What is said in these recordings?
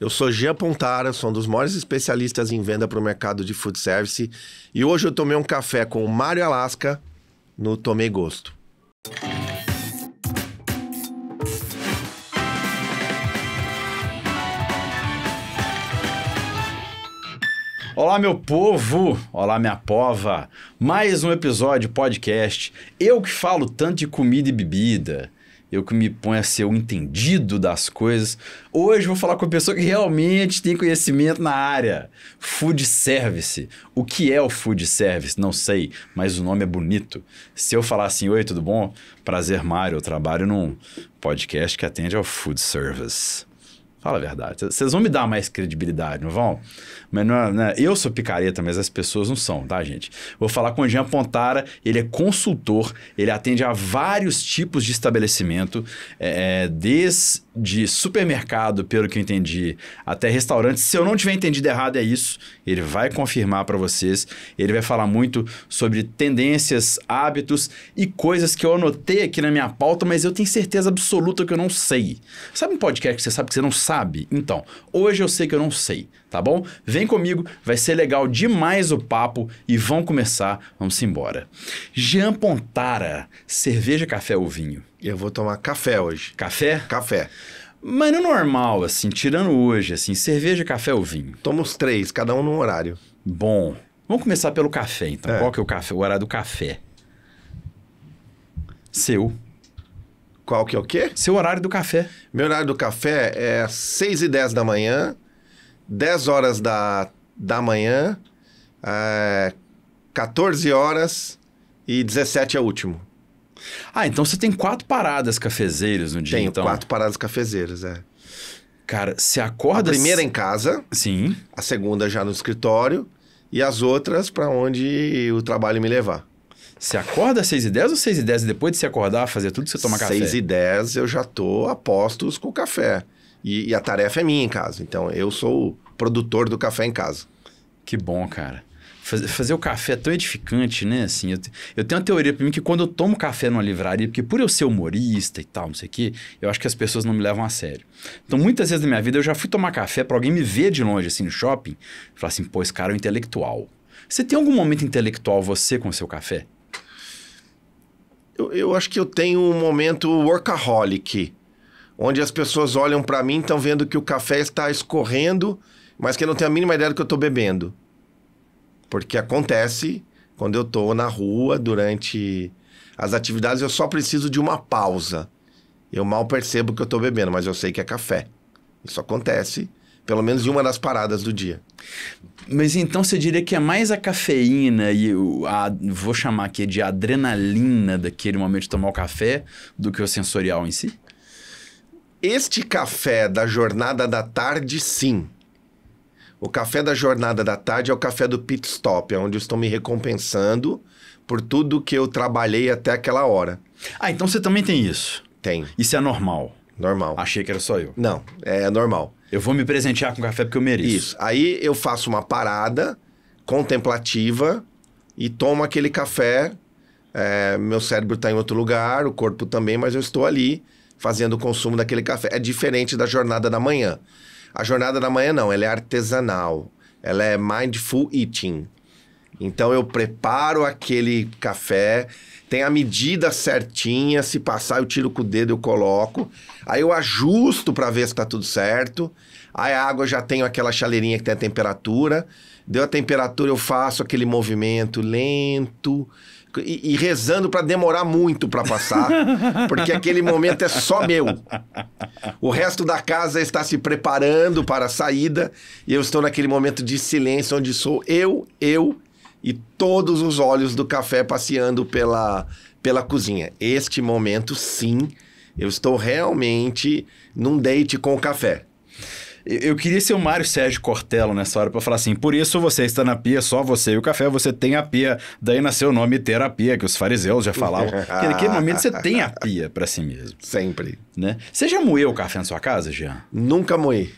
Eu sou Jean Pontara, sou um dos maiores especialistas em venda para o mercado de food service e hoje eu tomei um café com o Mário Alaska no Tomei Gosto. Olá, meu povo! Olá, minha pova! Mais um episódio podcast. Eu que falo tanto de comida e bebida eu que me ponho a ser o entendido das coisas. Hoje vou falar com a pessoa que realmente tem conhecimento na área. Food service. O que é o food service? Não sei, mas o nome é bonito. Se eu falar assim, oi, tudo bom? Prazer, Mário. Eu trabalho num podcast que atende ao food service. Fala a verdade. Vocês vão me dar mais credibilidade, não vão? Mas não é, né? Eu sou picareta, mas as pessoas não são, tá, gente? Vou falar com o Jean Pontara, ele é consultor, ele atende a vários tipos de estabelecimento, é, é desde supermercado, pelo que eu entendi, até restaurante. Se eu não tiver entendido errado, é isso. Ele vai confirmar para vocês. Ele vai falar muito sobre tendências, hábitos e coisas que eu anotei aqui na minha pauta, mas eu tenho certeza absoluta que eu não sei. Sabe um podcast que você sabe que você não sabe? sabe? Então, hoje eu sei que eu não sei, tá bom? Vem comigo, vai ser legal demais o papo e vamos começar, vamos embora. Jean Pontara, cerveja, café ou vinho? Eu vou tomar café hoje. Café? Café. Mas no normal, assim, tirando hoje, assim, cerveja, café ou vinho? Toma os três, cada um num horário. Bom, vamos começar pelo café, então. É. Qual que é o café? O horário do café? Seu. Qual que é o quê? Seu horário do café. Meu horário do café é 6 e 10 da manhã, 10 horas da, da manhã, é, 14 horas e 17 é o último. Ah, então você tem quatro paradas cafezeiras no dia, Tenho então. quatro paradas cafezeiras, é. Cara, você acorda... A primeira em casa. Sim. A segunda já no escritório. E as outras para onde o trabalho me levar. Você acorda às 6 e 10 ou 6 e 10 e depois de se acordar, fazer tudo, você toma café? 6 e 10 eu já tô a postos com o café. E, e, a tarefa é minha em casa. Então, eu sou o produtor do café em casa. Que bom, cara. Faz, fazer o café é tão edificante, né? Assim, eu, eu tenho uma teoria para mim que quando eu tomo café numa livraria, porque por eu ser humorista e tal, não sei o quê, eu acho que as pessoas não me levam a sério. Então, muitas vezes na minha vida, eu já fui tomar café para alguém me ver de longe, assim, no shopping, e falar assim, pô, esse cara é um intelectual. Você tem algum momento intelectual você com o seu café? Eu, eu acho que eu tenho um momento workaholic, onde as pessoas olham para mim e estão vendo que o café está escorrendo, mas que não tem a mínima ideia do que eu estou bebendo. Porque acontece quando eu estou na rua durante as atividades, eu só preciso de uma pausa. Eu mal percebo que eu estou bebendo, mas eu sei que é café. Isso acontece pelo menos em uma das paradas do dia. Mas então você diria que é mais a cafeína e o, a, vou chamar aqui de adrenalina daquele momento de tomar o café do que o sensorial em si? Este café da jornada da tarde, sim. O café da jornada da tarde é o café do pit stop, é onde eu estou me recompensando por tudo que eu trabalhei até aquela hora. Ah, então você também tem isso? Tem. Isso é normal? Normal. Achei que era só eu. Não, é normal. Eu vou me presentear com café porque eu mereço. Isso. Aí eu faço uma parada contemplativa e tomo aquele café. É, meu cérebro está em outro lugar, o corpo também, mas eu estou ali fazendo o consumo daquele café. É diferente da jornada da manhã. A jornada da manhã não, ela é artesanal. Ela é mindful eating. Então eu preparo aquele café, tem a medida certinha, se passar eu tiro com o dedo, eu coloco. Aí eu ajusto para ver se tá tudo certo. Aí a água já tenho aquela chaleirinha que tem a temperatura. Deu a temperatura, eu faço aquele movimento lento e, e rezando para demorar muito para passar, porque aquele momento é só meu. O resto da casa está se preparando para a saída e eu estou naquele momento de silêncio onde sou eu, eu e todos os olhos do café passeando pela, pela cozinha. Este momento, sim, eu estou realmente num date com o café. Eu queria ser o Mário Sérgio Cortella nessa hora para falar assim: por isso você está na pia, só você e o café, você tem a pia. Daí nasceu o nome terapia, que os fariseus já falavam. Porque naquele momento você tem a pia para si mesmo. Sempre. Né? Você já moeu o café na sua casa, Jean? Nunca moei.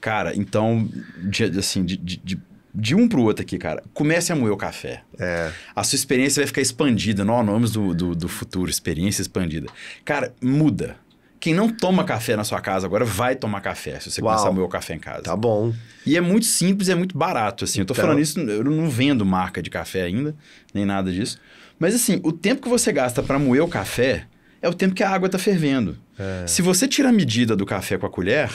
Cara, então, de, assim, de, de de um pro outro aqui, cara. Comece a moer o café. É. A sua experiência vai ficar expandida. Nós nomes do, do, do, futuro, experiência expandida. Cara, muda. Quem não toma café na sua casa agora vai tomar café, se você Uau. começar a moer o café em casa. Tá bom. E é muito simples, é muito barato, assim. Eu tô então. falando isso, eu não vendo marca de café ainda, nem nada disso. Mas assim, o tempo que você gasta para moer o café é o tempo que a água tá fervendo. É. Se você tira a medida do café com a colher,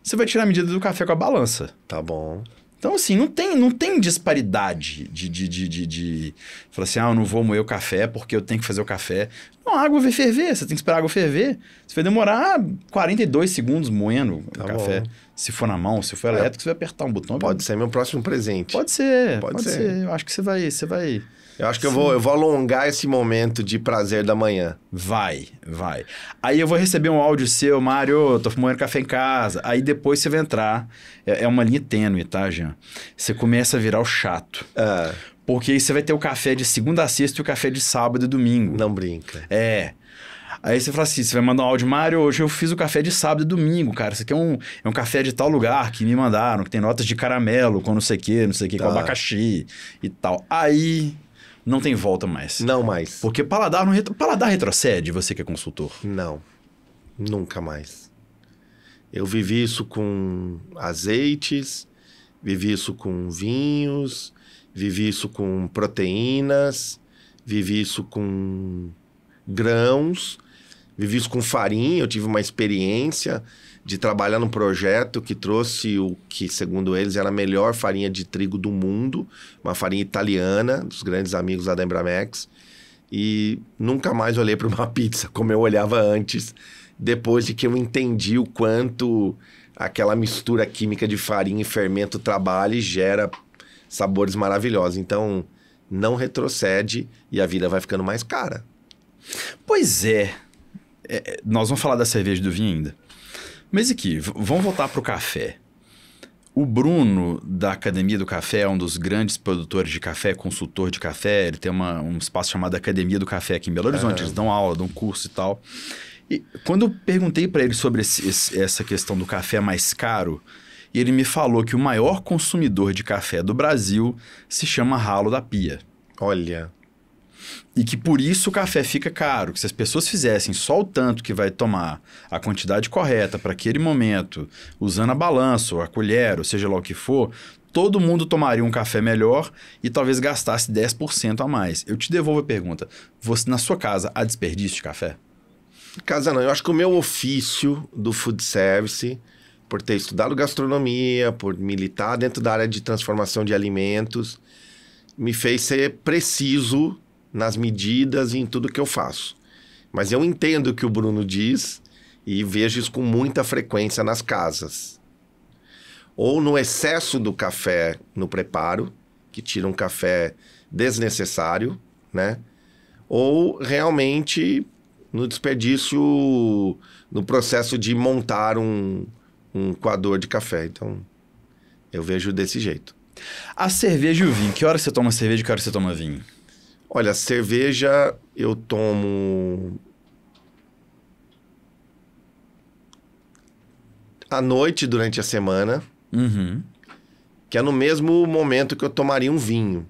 você vai tirar a medida do café com a balança. Tá bom. Então, assim, não tem, não tem disparidade de, de, de, de, de... Falar assim, ah, eu não vou moer o café porque eu tenho que fazer o café. Não, a água vai ferver, você tem que esperar a água ferver. Você vai demorar 42 segundos moendo tá o café. Bom. Se for na mão, se for é. elétrico, é. você vai apertar um botão. Pode ser meu próximo presente. Pode ser, pode, pode ser. ser. Eu acho que você vai, você vai... Eu acho que eu vou, eu vou alongar esse momento de prazer da manhã. Vai, vai. Aí eu vou receber um áudio seu, Mário, tô fumando café em casa. Aí depois você vai entrar. É, é uma linha tênue, tá, Jean? Você começa a virar o chato. É. Porque aí você vai ter o café de segunda a sexta e o café de sábado e domingo. Não brinca. É. Aí você fala assim: você vai mandar um áudio, Mário, hoje eu fiz o café de sábado e domingo, cara. Isso aqui é um, é um café de tal lugar que me mandaram, que tem notas de caramelo com não sei o quê, não sei o quê, tá. com abacaxi e tal. Aí não tem volta mais. Não mais. Porque paladar não retro... paladar retrocede, você que é consultor. Não. Nunca mais. Eu vivi isso com azeites, vivi isso com vinhos, vivi isso com proteínas, vivi isso com grãos, vivi isso com farinha, eu tive uma experiência de trabalhar num projeto que trouxe o que, segundo eles, era a melhor farinha de trigo do mundo, uma farinha italiana, dos grandes amigos lá da Embramex. E nunca mais olhei para uma pizza como eu olhava antes, depois de que eu entendi o quanto aquela mistura química de farinha e fermento trabalha e gera sabores maravilhosos. Então, não retrocede e a vida vai ficando mais cara. Pois é. é nós vamos falar da cerveja do vinho ainda. Mas aqui, vamos voltar para o café. O Bruno, da Academia do Café, é um dos grandes produtores de café, consultor de café. Ele tem uma, um espaço chamado Academia do Café aqui em Belo Horizonte. É. Eles dão aula, dão curso e tal. E quando eu perguntei para ele sobre esse, esse, essa questão do café mais caro, ele me falou que o maior consumidor de café do Brasil se chama Ralo da Pia. Olha e que por isso o café fica caro. Que se as pessoas fizessem só o tanto que vai tomar, a quantidade correta para aquele momento, usando a balança, ou a colher, ou seja lá o que for, todo mundo tomaria um café melhor e talvez gastasse 10% a mais. Eu te devolvo a pergunta: você na sua casa há desperdício de café? Casa não, eu acho que o meu ofício do food service, por ter estudado gastronomia, por militar dentro da área de transformação de alimentos, me fez ser preciso nas medidas e em tudo que eu faço. Mas eu entendo o que o Bruno diz e vejo isso com muita frequência nas casas. Ou no excesso do café no preparo, que tira um café desnecessário, né? Ou realmente no desperdício, no processo de montar um, um coador de café. Então, eu vejo desse jeito. A cerveja e o vinho. Que hora você toma cerveja e que hora você toma vinho? Olha, cerveja eu tomo. À noite durante a semana. Uhum. Que é no mesmo momento que eu tomaria um vinho.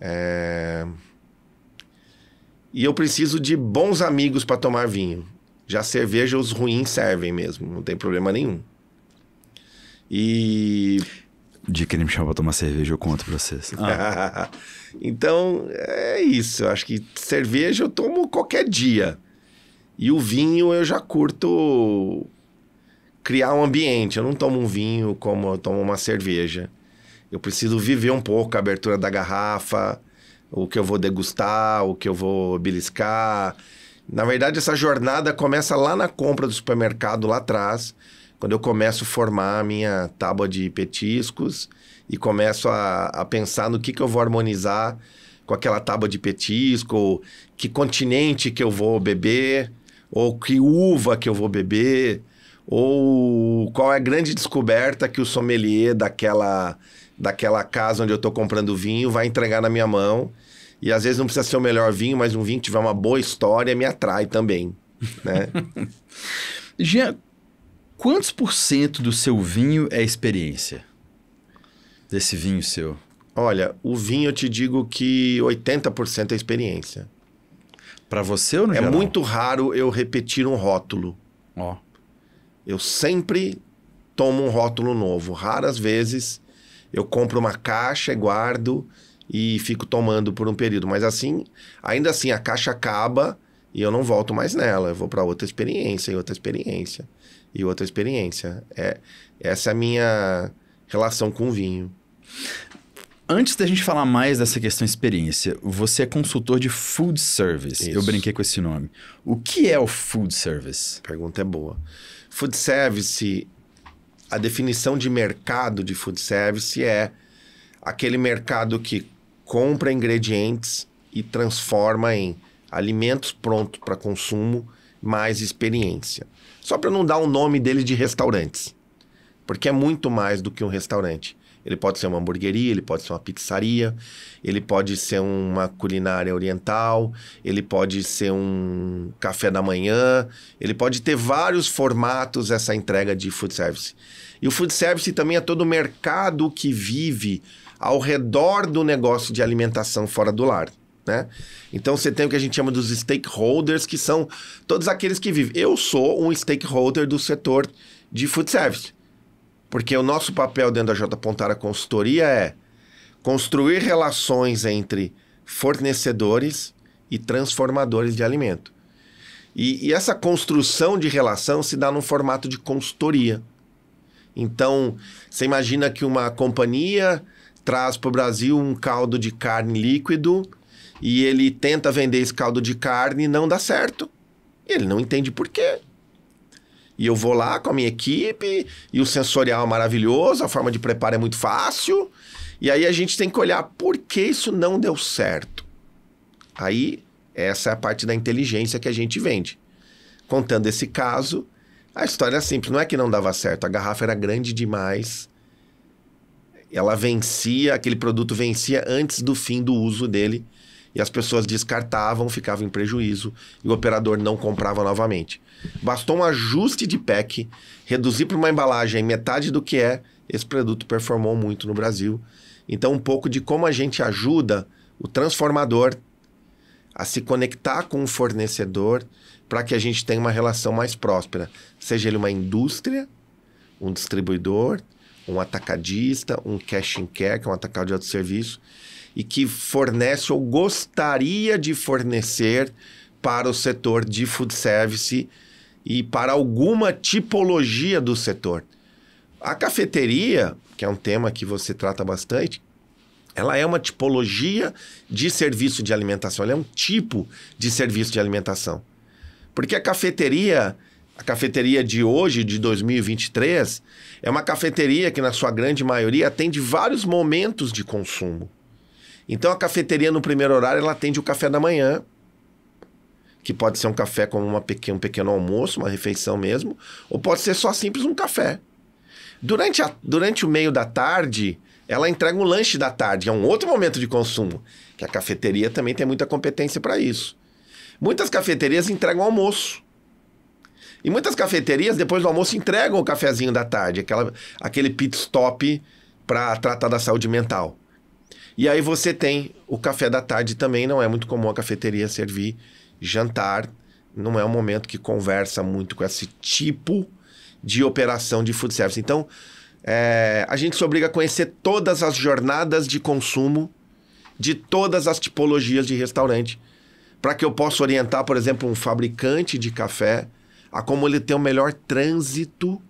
É... E eu preciso de bons amigos para tomar vinho. Já cerveja, os ruins servem mesmo, não tem problema nenhum. E dia que ele me chamar pra tomar cerveja, eu conto pra vocês. Ah. então, é isso. Eu acho que cerveja eu tomo qualquer dia. E o vinho eu já curto criar um ambiente. Eu não tomo um vinho como eu tomo uma cerveja. Eu preciso viver um pouco a abertura da garrafa, o que eu vou degustar, o que eu vou beliscar. Na verdade, essa jornada começa lá na compra do supermercado, lá atrás quando eu começo a formar a minha tábua de petiscos e começo a, a pensar no que, que eu vou harmonizar com aquela tábua de petisco, que continente que eu vou beber, ou que uva que eu vou beber, ou qual é a grande descoberta que o sommelier daquela, daquela casa onde eu estou comprando vinho vai entregar na minha mão. E às vezes não precisa ser o melhor vinho, mas um vinho que tiver uma boa história me atrai também, né? Jean, Quantos por cento do seu vinho é experiência? Desse vinho seu? Olha, o vinho eu te digo que 80% é experiência. Para você ou não? É geral? muito raro eu repetir um rótulo. Ó. Oh. Eu sempre tomo um rótulo novo. Raras vezes eu compro uma caixa e guardo e fico tomando por um período. Mas assim, ainda assim, a caixa acaba e eu não volto mais nela. Eu vou para outra experiência e outra experiência e outra experiência. É, essa é a minha relação com o vinho. Antes da gente falar mais dessa questão experiência, você é consultor de food service. Isso. Eu brinquei com esse nome. O que é o food service? pergunta é boa. Food service, a definição de mercado de food service é aquele mercado que compra ingredientes e transforma em alimentos prontos para consumo mais experiência. Só para não dar o nome dele de restaurantes. Porque é muito mais do que um restaurante. Ele pode ser uma hamburgueria, ele pode ser uma pizzaria, ele pode ser uma culinária oriental, ele pode ser um café da manhã, ele pode ter vários formatos essa entrega de food service. E o food service também é todo o mercado que vive ao redor do negócio de alimentação fora do lar. Né? Então você tem o que a gente chama dos stakeholders, que são todos aqueles que vivem. Eu sou um stakeholder do setor de food service. Porque o nosso papel dentro da J Pontara Consultoria é construir relações entre fornecedores e transformadores de alimento. E, e essa construção de relação se dá num formato de consultoria. Então, você imagina que uma companhia traz para o Brasil um caldo de carne líquido e ele tenta vender esse caldo de carne e não dá certo. E ele não entende por quê. E eu vou lá com a minha equipe, e o sensorial é maravilhoso, a forma de preparo é muito fácil. E aí a gente tem que olhar por que isso não deu certo. Aí, essa é a parte da inteligência que a gente vende. Contando esse caso, a história é simples, não é que não dava certo, a garrafa era grande demais. Ela vencia, aquele produto vencia antes do fim do uso dele e as pessoas descartavam, ficavam em prejuízo e o operador não comprava novamente. Bastou um ajuste de PEC, reduzir para uma embalagem metade do que é, esse produto performou muito no Brasil. Então, um pouco de como a gente ajuda o transformador a se conectar com o fornecedor para que a gente tenha uma relação mais próspera, seja ele uma indústria, um distribuidor, um atacadista, um cash and care, que é um atacado de autosserviço. serviço e que fornece ou gostaria de fornecer para o setor de food service e para alguma tipologia do setor. A cafeteria, que é um tema que você trata bastante, ela é uma tipologia de serviço de alimentação, ela é um tipo de serviço de alimentação. Porque a cafeteria, a cafeteria de hoje, de 2023, é uma cafeteria que, na sua grande maioria, atende vários momentos de consumo. Então a cafeteria no primeiro horário ela atende o café da manhã, que pode ser um café como uma pequeno, um pequeno almoço, uma refeição mesmo, ou pode ser só simples um café. Durante, a, durante o meio da tarde, ela entrega um lanche da tarde, é um outro momento de consumo, que a cafeteria também tem muita competência para isso. Muitas cafeterias entregam almoço. E muitas cafeterias, depois do almoço, entregam o cafezinho da tarde, aquela, aquele pit stop para tratar da saúde mental. E aí você tem o café da tarde também, não é muito comum a cafeteria servir jantar, não é um momento que conversa muito com esse tipo de operação de food service. Então, é, a gente se obriga a conhecer todas as jornadas de consumo de todas as tipologias de restaurante, para que eu possa orientar, por exemplo, um fabricante de café a como ele ter o um melhor trânsito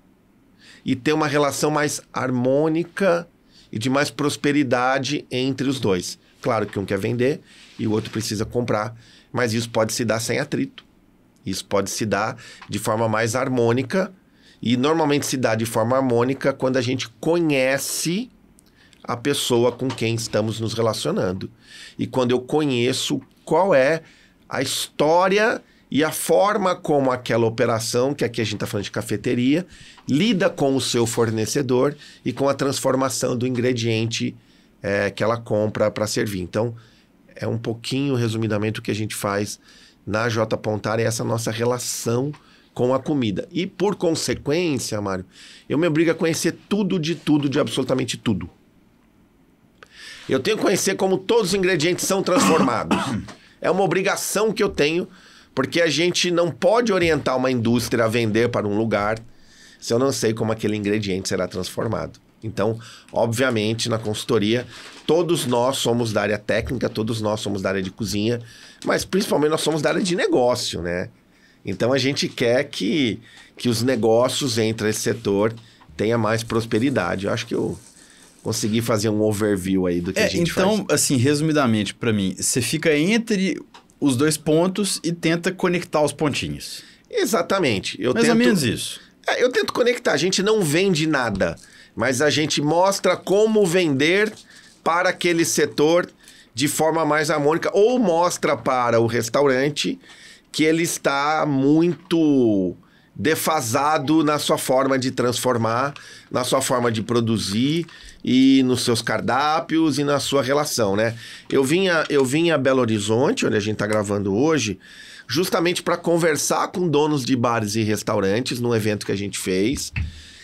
e ter uma relação mais harmônica e de mais prosperidade entre os dois. Claro que um quer vender e o outro precisa comprar, mas isso pode se dar sem atrito. Isso pode se dar de forma mais harmônica e normalmente se dá de forma harmônica quando a gente conhece a pessoa com quem estamos nos relacionando. E quando eu conheço qual é a história e a forma como aquela operação, que aqui a gente está falando de cafeteria, lida com o seu fornecedor e com a transformação do ingrediente é, que ela compra para servir. Então, é um pouquinho, resumidamente, o que a gente faz na J Pontar, é essa nossa relação com a comida. E, por consequência, Mário, eu me obrigo a conhecer tudo de tudo, de absolutamente tudo. Eu tenho que conhecer como todos os ingredientes são transformados. É uma obrigação que eu tenho porque a gente não pode orientar uma indústria a vender para um lugar se eu não sei como aquele ingrediente será transformado. Então, obviamente, na consultoria, todos nós somos da área técnica, todos nós somos da área de cozinha, mas principalmente nós somos da área de negócio, né? Então a gente quer que, que os negócios entre esse setor tenha mais prosperidade. Eu acho que eu consegui fazer um overview aí do que é, a gente então, faz. Então, assim, resumidamente para mim, você fica entre os dois pontos e tenta conectar os pontinhos. Exatamente. Eu Mais tento... ou menos isso. É, eu tento conectar. A gente não vende nada, mas a gente mostra como vender para aquele setor de forma mais harmônica ou mostra para o restaurante que ele está muito defasado na sua forma de transformar, na sua forma de produzir e nos seus cardápios e na sua relação, né? Eu vim a, eu vim a Belo Horizonte, onde a gente está gravando hoje, justamente para conversar com donos de bares e restaurantes num evento que a gente fez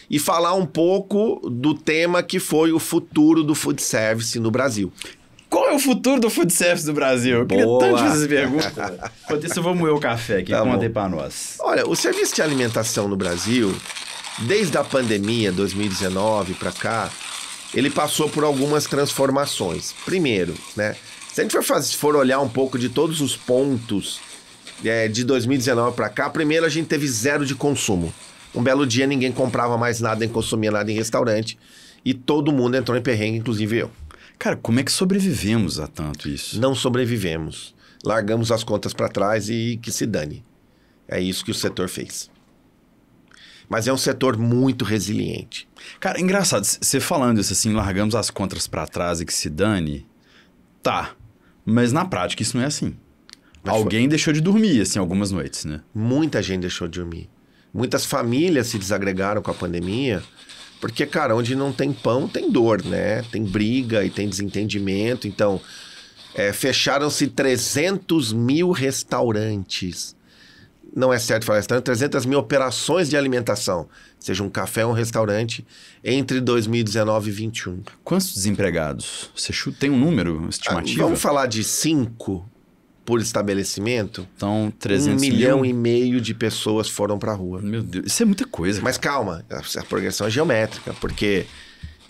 e falar um pouco do tema que foi o futuro do food service no Brasil. Qual é o futuro do food service do Brasil? Eu queria Boa. tanto fazer essa isso, eu vou moer o café aqui. Tá Conta aí pra nós. Olha, o serviço de alimentação no Brasil, desde a pandemia 2019 para cá, ele passou por algumas transformações. Primeiro, né? Se a gente for, fazer, for olhar um pouco de todos os pontos é, de 2019 para cá, primeiro a gente teve zero de consumo. Um belo dia ninguém comprava mais nada, nem consumia nada em restaurante. E todo mundo entrou em perrengue, inclusive eu. Cara, como é que sobrevivemos a tanto isso? Não sobrevivemos. Largamos as contas para trás e que se dane. É isso que o setor fez. Mas é um setor muito resiliente. Cara, engraçado, você falando isso assim, largamos as contas para trás e que se dane. Tá, mas na prática isso não é assim. Mas Alguém foi. deixou de dormir, assim, algumas noites, né? Muita gente deixou de dormir. Muitas famílias se desagregaram com a pandemia, porque, cara, onde não tem pão, tem dor, né? Tem briga e tem desentendimento. Então, é, fecharam-se 300 mil restaurantes não é certo falar isso. 300 tá? mil operações de alimentação, seja um café ou um restaurante, entre 2019 e 2021. Quantos desempregados? Você chuta, tem um número estimativo? Ah, vamos falar de 5 por estabelecimento. Então, 300 Um milhão mil... e meio de pessoas foram para a rua. Meu Deus, isso é muita coisa. Mas calma, a progressão é geométrica, porque...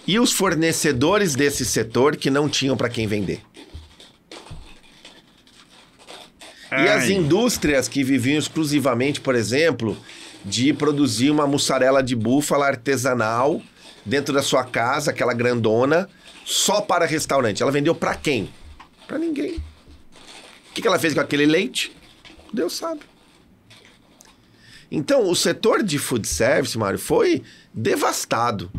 E os fornecedores desse setor que não tinham para quem vender? E as indústrias que viviam exclusivamente, por exemplo, de produzir uma mussarela de búfala artesanal dentro da sua casa, aquela grandona, só para restaurante. Ela vendeu para quem? Para ninguém. O que ela fez com aquele leite? Deus sabe. Então, o setor de food service, Mário, foi devastado.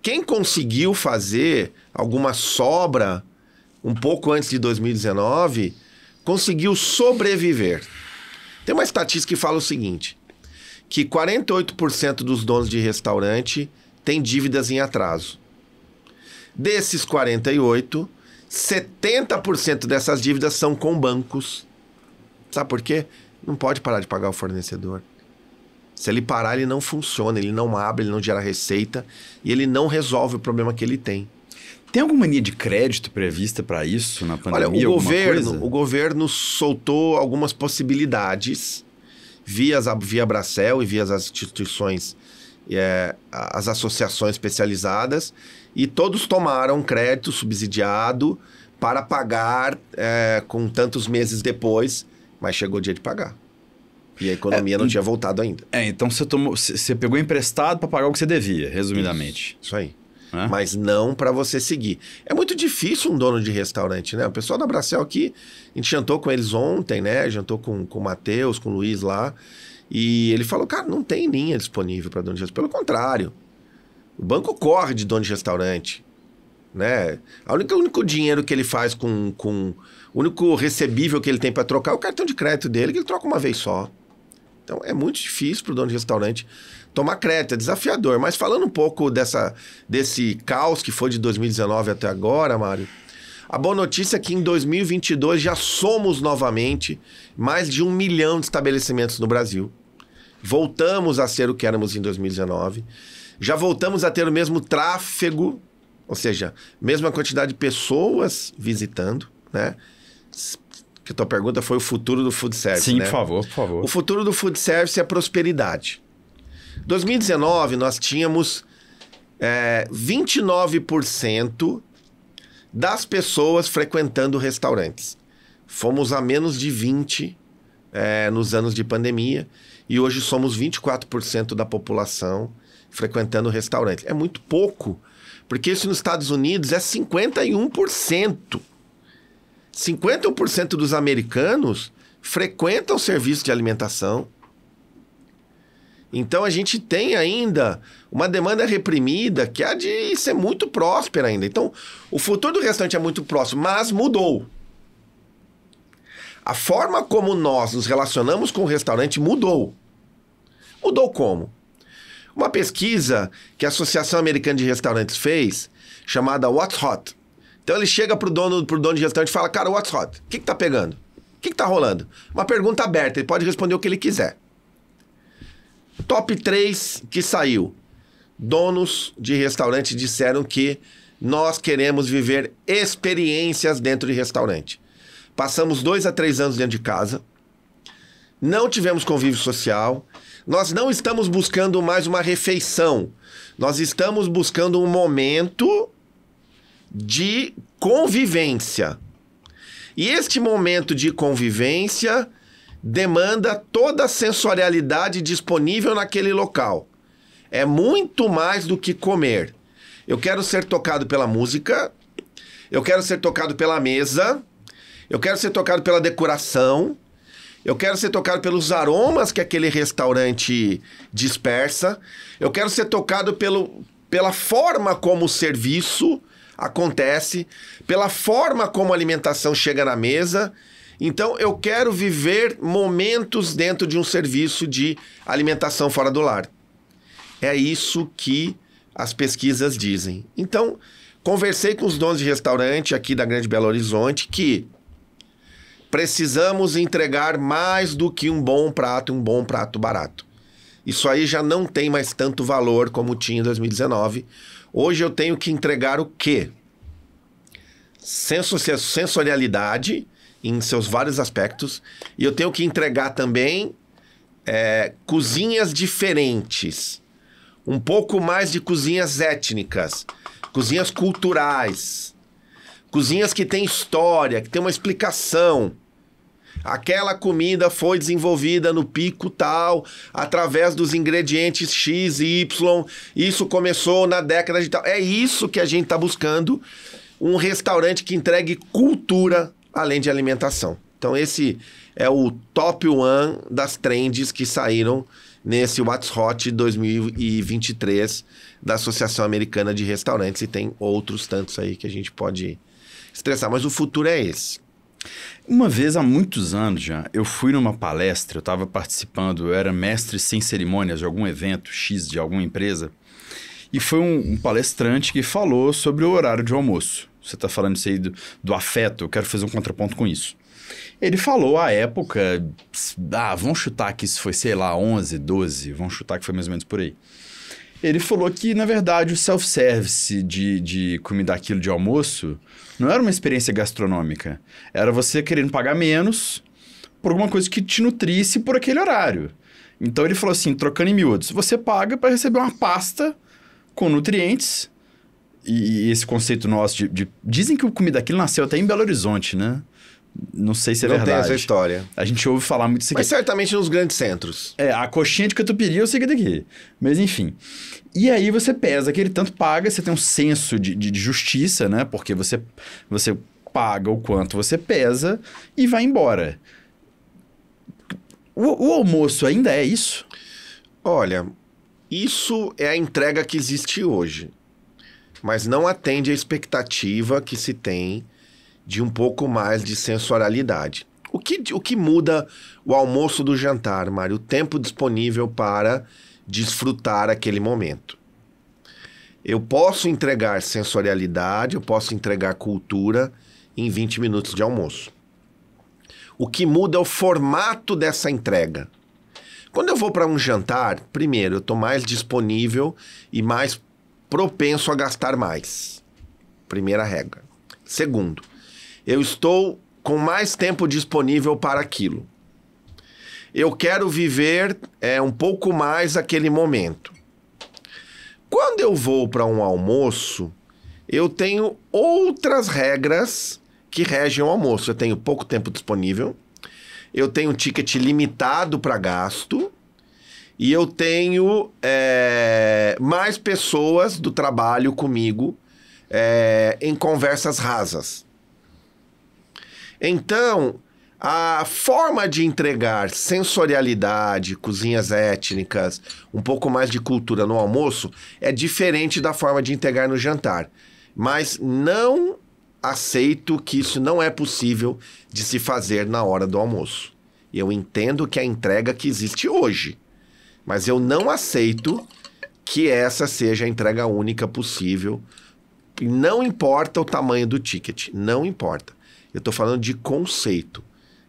Quem conseguiu fazer alguma sobra um pouco antes de 2019 conseguiu sobreviver. Tem uma estatística que fala o seguinte: que 48% dos donos de restaurante têm dívidas em atraso. Desses 48, 70% dessas dívidas são com bancos. Sabe por quê? Não pode parar de pagar o fornecedor. Se ele parar, ele não funciona, ele não abre, ele não gera receita e ele não resolve o problema que ele tem. Tem alguma linha de crédito prevista para isso na pandemia? Olha, o governo, coisa? o governo soltou algumas possibilidades via, via Bracel e via as instituições, é, as associações especializadas, e todos tomaram crédito subsidiado para pagar é, com tantos meses depois, mas chegou o dia de pagar. E a economia é, não tinha voltado ainda. É, então você tomou, você pegou emprestado para pagar o que você devia, resumidamente. isso, isso aí. Mas não para você seguir. É muito difícil um dono de restaurante, né? O pessoal da Bracel aqui, a gente jantou com eles ontem, né? Jantou com, com o Matheus, com o Luiz lá. E ele falou, cara, não tem linha disponível para dono de restaurante. Pelo contrário, o banco corre de dono de restaurante. Né? O único, único dinheiro que ele faz com, com. O único recebível que ele tem para trocar é o cartão de crédito dele, que ele troca uma vez só. Então é muito difícil para o dono de restaurante tomar crédito, é desafiador. Mas falando um pouco dessa, desse caos que foi de 2019 até agora, Mário, a boa notícia é que em 2022 já somos novamente mais de um milhão de estabelecimentos no Brasil. Voltamos a ser o que éramos em 2019. Já voltamos a ter o mesmo tráfego, ou seja, mesma quantidade de pessoas visitando, né? Que a tua pergunta foi o futuro do food service. Sim, né? por favor, por favor. O futuro do food service é prosperidade. 2019, nós tínhamos é, 29% das pessoas frequentando restaurantes. Fomos a menos de 20% é, nos anos de pandemia e hoje somos 24% da população frequentando restaurantes. É muito pouco, porque isso nos Estados Unidos é 51%. 51% dos americanos frequentam serviço de alimentação então a gente tem ainda uma demanda reprimida que há de ser muito próspera ainda. Então o futuro do restaurante é muito próximo, mas mudou. A forma como nós nos relacionamos com o restaurante mudou. Mudou como? Uma pesquisa que a Associação Americana de Restaurantes fez, chamada What's Hot. Então ele chega pro dono, pro dono de restaurante e fala: Cara, what's hot? O que, que tá pegando? O que, que tá rolando? Uma pergunta aberta, ele pode responder o que ele quiser. Top 3 que saiu. Donos de restaurante disseram que nós queremos viver experiências dentro de restaurante. Passamos dois a três anos dentro de casa, não tivemos convívio social, nós não estamos buscando mais uma refeição, nós estamos buscando um momento de convivência. E este momento de convivência demanda toda a sensorialidade disponível naquele local. É muito mais do que comer. Eu quero ser tocado pela música, eu quero ser tocado pela mesa, eu quero ser tocado pela decoração, eu quero ser tocado pelos aromas que aquele restaurante dispersa, eu quero ser tocado pelo, pela forma como o serviço acontece, pela forma como a alimentação chega na mesa. Então, eu quero viver momentos dentro de um serviço de alimentação fora do lar. É isso que as pesquisas dizem. Então, conversei com os donos de restaurante aqui da Grande Belo Horizonte que precisamos entregar mais do que um bom prato, um bom prato barato. Isso aí já não tem mais tanto valor como tinha em 2019. Hoje eu tenho que entregar o quê? Sensorialidade em seus vários aspectos. E eu tenho que entregar também é, cozinhas diferentes, um pouco mais de cozinhas étnicas, cozinhas culturais, cozinhas que têm história, que têm uma explicação. Aquela comida foi desenvolvida no pico tal, através dos ingredientes X e Y. Isso começou na década de tal. É isso que a gente está buscando. Um restaurante que entregue cultura além de alimentação. Então, esse é o top one das trends que saíram nesse What's Hot 2023 da Associação Americana de Restaurantes. E tem outros tantos aí que a gente pode estressar. Mas o futuro é esse. Uma vez há muitos anos já, eu fui numa palestra, eu estava participando, eu era mestre sem cerimônias de algum evento X de alguma empresa, e foi um, um palestrante que falou sobre o horário de almoço. Você está falando isso aí do, do afeto, eu quero fazer um contraponto com isso. Ele falou à época, ah, vamos chutar que isso foi, sei lá, 11, 12, vamos chutar que foi mais ou menos por aí. Ele falou que, na verdade, o self-service de, de comida aquilo de almoço não era uma experiência gastronômica. Era você querendo pagar menos por alguma coisa que te nutrisse por aquele horário. Então ele falou assim, trocando em miúdos, você paga para receber uma pasta com nutrientes e, esse conceito nosso de, de, Dizem que o Comida Aquilo nasceu até em Belo Horizonte, né? Não sei se é não verdade. Não tem essa história. A gente ouve falar muito isso aqui. Mas certamente nos grandes centros. É, a coxinha de catupiry eu sei que daqui. Mas enfim. E aí você pesa aquele tanto, paga, você tem um senso de, de, de justiça, né? Porque você, você paga o quanto você pesa e vai embora. O, o, almoço ainda é isso? Olha, isso é a entrega que existe hoje mas não atende a expectativa que se tem de um pouco mais de sensorialidade. O que, o que muda o almoço do jantar, Mário? O tempo disponível para desfrutar aquele momento. Eu posso entregar sensorialidade, eu posso entregar cultura em 20 minutos de almoço. O que muda é o formato dessa entrega. Quando eu vou para um jantar, primeiro, eu estou mais disponível e mais propenso a gastar mais. Primeira regra. Segundo, eu estou com mais tempo disponível para aquilo. Eu quero viver é, um pouco mais aquele momento. Quando eu vou para um almoço, eu tenho outras regras que regem o almoço. Eu tenho pouco tempo disponível, eu tenho um ticket limitado para gasto e eu tenho é, mais pessoas do trabalho comigo é, em conversas rasas. Então, a forma de entregar sensorialidade, cozinhas étnicas, um pouco mais de cultura no almoço é diferente da forma de entregar no jantar. Mas não aceito que isso não é possível de se fazer na hora do almoço. Eu entendo que a entrega que existe hoje mas eu não aceito que essa seja a entrega única possível. Não importa o tamanho do ticket, não importa. Eu estou falando de conceito.